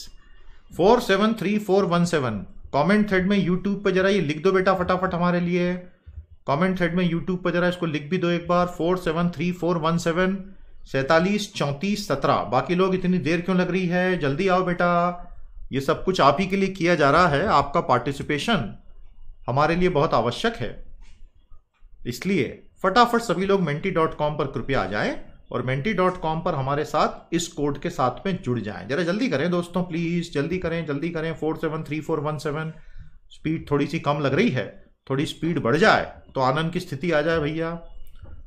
four seven three four one seven comment thread में यूट्यूब पर जरा ये लिख दो बेटा फटाफट हमारे लिए कमेंट थ्रेड में यूट्यूब पर जरा इसको लिख भी दो एक बार four seven three four one seven सैतालीस चौंतीस सत्रह बाकी लोग इतनी देर क्यों लग रही है जल्दी आओ बेटा ये सब कुछ आप ही के लिए किया जा रहा है आपका पार्टिसिपेशन हमारे लिए बहुत आवश्यक है इसलिए फटाफट सभी लोग मेंटी डॉट कॉम पर कृपया आ जाएं और मेंटी डॉट कॉम पर हमारे साथ इस कोड के साथ में जुड़ जाएं जरा जल्दी करें दोस्तों प्लीज़ जल्दी करें जल्दी करें four seven three four one seven speed थोड़ी सी कम लग रही है थोड़ी स्पीड बढ़ जाए तो आनंद की स्थिति आ जाए भैया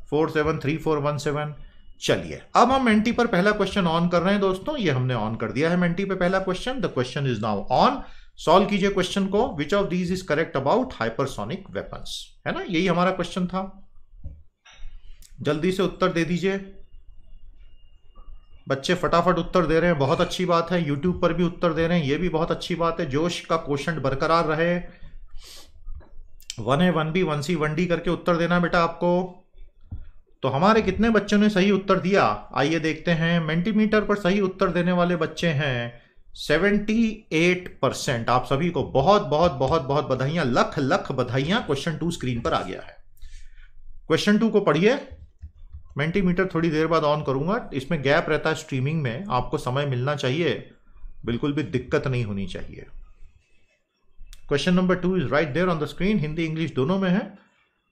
four seven three four one seven चलिए अब हम मेंटी पर पहला क्वेश्चन ऑन कर रहे हैं दोस्तों ये हमने ऑन कर दिया है मेंटी पे पहला question the question is now on solve कीजिए क्वेश्चन को which of these is correct about hypersonic weapons है ना यही हमारा क्वेश्चन था जल्दी से उत्तर दे दीजिए बच्चे फटाफट उत्तर दे रहे हैं बहुत अच्छी बात है यूट्यूब पर भी उत्तर दे रहे हैं ये भी बहुत अच्छी बात है जोश का क्वेश्चन बरकरार रहे one A one B one C one D करके उत्तर देना बेटा आपको तो हमारे कितने बच्चों ने सही उत्तर दिया आइए देखते हैं मेंटीमीटर पर सही उत्तर देने वाले बच्चे हैं 78 परसेंट आप सभी को बहुत बहुत बहुत बहुत बधाइयां लख लख बधाइयां क्वेश्चन टू स्क्रीन पर आ गया है क्वेश्चन टू को पढ़िए मेंटीमीटर थोड़ी देर बाद ऑन करूंगा इसमें गैप रहता है स्ट्रीमिंग में आपको समय मिलना चाहिए बिल्कुल भी दिक्कत नहीं होनी चाहिए question number two is right there on the screen Hindi English दोनों में है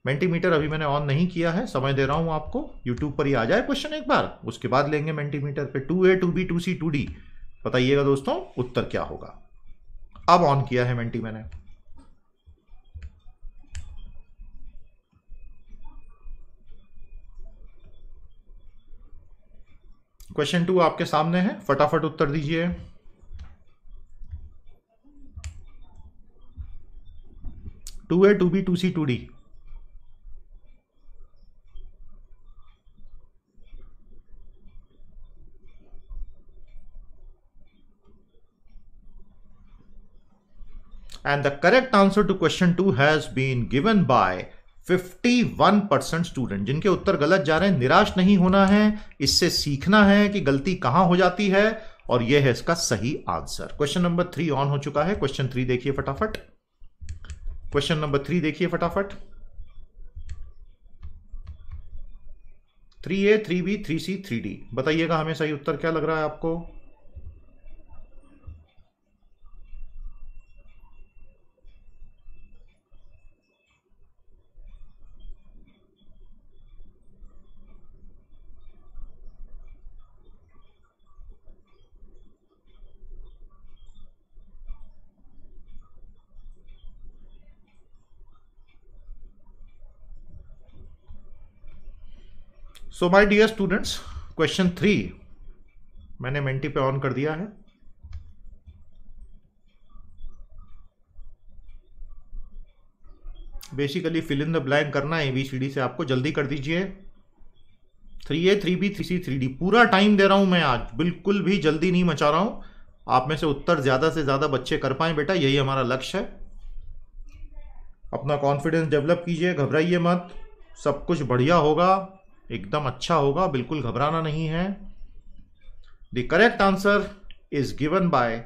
मेंटीमीटर अभी मैंने ऑन नहीं किया है समय दे रहा हूँ आपको यूट्यूब पर ही आ जाए क्वेश्चन एक बार उसके बाद लेंगे मेंटीमीटर पे two A two B two C two D बताइएगा दोस्तों उत्तर क्या होगा अब ऑन किया है मेंटी मैंने क्वेश्चन टू आपके सामने है फटाफट उत्तर दीजिए two A two B two C two D and the correct answer to question 2 has been given by 51% student जिनके उत्तर गलत जा रहे हैं निराश नहीं होना है इससे सीखना है कि गलती कहां हो जाती है और यह है इसका सही answer question number three on हो चुका है क्वेश्चन थ्री देखिए फटाफट क्वेश्चन नंबर थ्री देखिए फटाफट three A three B three C three D बताइएगा हमें सही उत्तर क्या लग रहा है आपको so my dear students question three मैंने मेंटी पे ऑन कर दिया है basically fill in the blank करना है एबीसीडी से आपको जल्दी कर दीजिए three A three B three C three D पूरा टाइम दे रहा हूं मैं आज बिल्कुल भी जल्दी नहीं मचा रहा हूं आप में से उत्तर ज़्यादा से ज़्यादा बच्चे कर पाए बेटा यही हमारा लक्ष्य है अपना कॉन्फिडेंस डेवलप कीजिए घबराइए मत सब कुछ बढ़िया होगा एकदम अच्छा होगा बिल्कुल घबराना नहीं है the correct answer is given by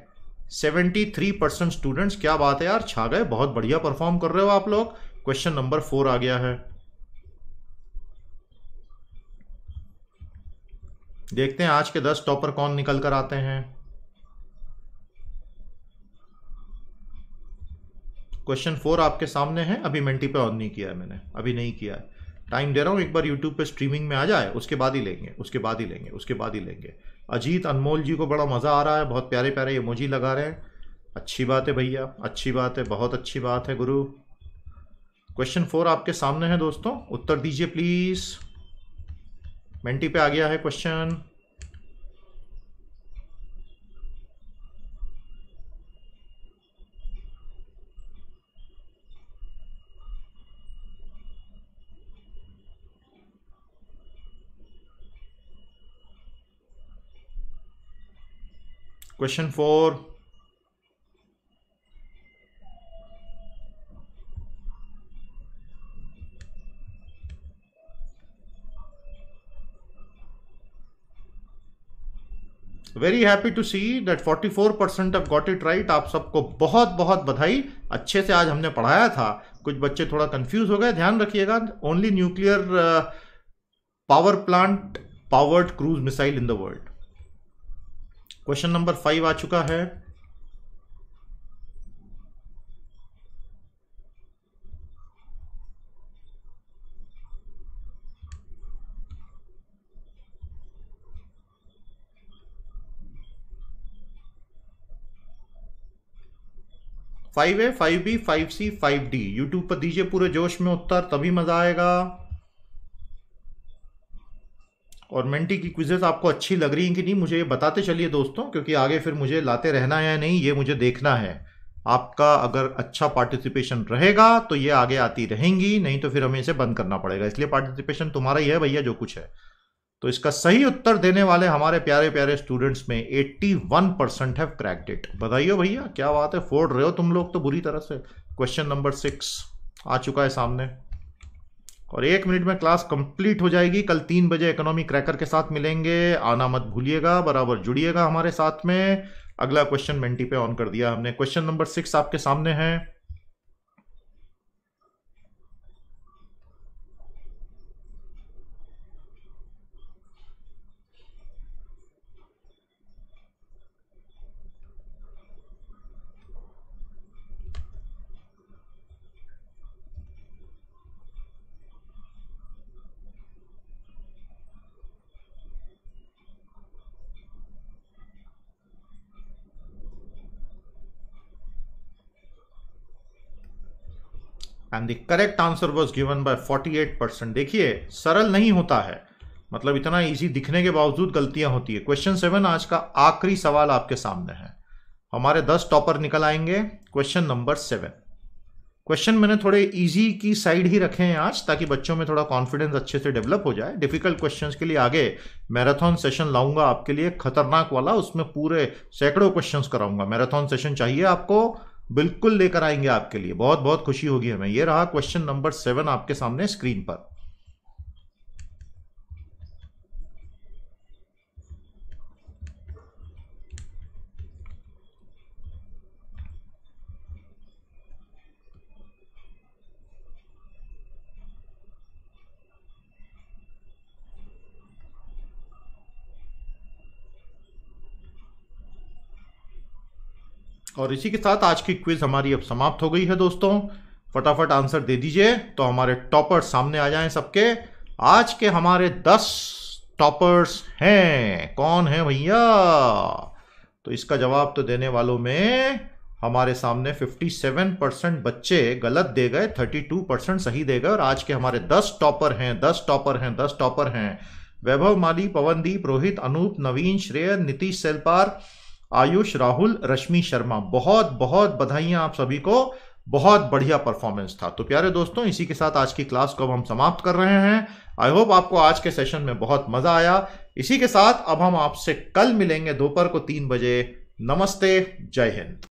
73 percent students क्या बात है यार छा गए बहुत बढ़िया परफॉर्म कर रहे हो आप लोग क्वेश्चन नंबर फोर आ गया है देखते हैं आज के दस टॉपर कौन निकल कर आते हैं क्वेश्चन फोर आपके सामने है अभी मेंटी पे ऑन नहीं किया है मैंने अभी नहीं किया है टाइम दे रहा हूँ एक बार यूट्यूब पे स्ट्रीमिंग में आ जाए उसके बाद ही लेंगे उसके बाद ही लेंगे उसके बाद ही लेंगे अजीत अनमोल जी को बड़ा मज़ा आ रहा है बहुत प्यारे प्यारे ये मुझे लगा रहे हैं अच्छी बात है भैया अच्छी बात है बहुत अच्छी बात है गुरु क्वेश्चन फोर आपके सामने है दोस्तों उत्तर दीजिए प्लीज़ मेंटी पे आ गया है question question four very happy to see that 44 percent of got it right आप सबको बहुत बहुत बधाई अच्छे से आज हमने पढ़ाया था कुछ बच्चे थोड़ा कंफ्यूज हो गए ध्यान रखिएगा only nuclear power plant powered cruise missile in the world question number five आ चुका है five A five B five C five D YouTube पर दीजिए पूरे जोश में उत्तर तभी मजा आएगा और मेंटी की क्विजेज आपको अच्छी लग रही हैं कि नहीं मुझे ये बताते चलिए दोस्तों क्योंकि आगे फिर मुझे लाते रहना है या नहीं ये मुझे देखना है आपका अगर अच्छा पार्टिसिपेशन रहेगा तो ये आगे आती रहेंगी नहीं तो फिर हमें इसे बंद करना पड़ेगा इसलिए पार्टिसिपेशन तुम्हारा ही है भैया जो कुछ है तो इसका सही उत्तर देने वाले हमारे प्यारे प्यारे स्टूडेंट्स में 81 परसेंट है क्रैक्ड इट बताइए भैया क्या बात है फोड़ रहे हो तुम लोग तो बुरी तरह से क्वेश्चन नंबर सिक्स आ चुका है सामने और एक मिनट में क्लास कंप्लीट हो जाएगी कल तीन बजे इकोनॉमी क्रैकर के साथ मिलेंगे आना मत भूलिएगा बराबर जुड़िएगा हमारे साथ में अगला क्वेश्चन मेंटी पे ऑन कर दिया हमने क्वेश्चन नंबर सिक्स आपके सामने है and the correct answer was given by 48 percent देखिए सरल नहीं होता है मतलब इतना इजी दिखने के बावजूद गलतियां होती है क्वेश्चन सेवन आज का आखिरी सवाल आपके सामने है हमारे दस टॉपर निकल आएंगे क्वेश्चन नंबर सेवन क्वेश्चन मैंने थोड़े इजी की साइड ही रखे हैं आज ताकि बच्चों में थोड़ा कॉन्फिडेंस अच्छे से डेवलप हो जाए डिफिकल्ट क्वेश्चंस के लिए आगे मैराथन सेशन लाऊंगा आपके लिए खतरनाक वाला उसमें पूरे सैकड़ों क्वेश्चंस कराऊंगा मैराथन सेशन चाहिए आपको बिल्कुल लेकर आएंगे आपके लिए बहुत बहुत खुशी होगी हमें ये रहा क्वेश्चन नंबर सेवन आपके सामने स्क्रीन पर और इसी के साथ आज की क्विज हमारी अब समाप्त हो गई है दोस्तों फटाफट आंसर दे दीजिए तो हमारे टॉपर सामने आ जाएं सबके आज के हमारे दस टॉपर्स हैं कौन है भैया तो इसका जवाब तो देने वालों में हमारे सामने 57 परसेंट बच्चे गलत दे गए 32 परसेंट सही दे गए और आज के हमारे 10 टॉपर हैं 10 टॉपर हैं 10 टॉपर हैं वैभव माली पवनदीप रोहित अनूप नवीन श्रेय नीतीश सेलपार आयुष राहुल रश्मि शर्मा बहुत बहुत बधाइयां आप सभी को बहुत बढ़िया परफॉर्मेंस था तो प्यारे दोस्तों इसी के साथ आज की क्लास को अब हम समाप्त कर रहे हैं आई होप आपको आज के सेशन में बहुत मजा आया इसी के साथ अब हम आपसे कल मिलेंगे दोपहर को तीन बजे नमस्ते जय हिंद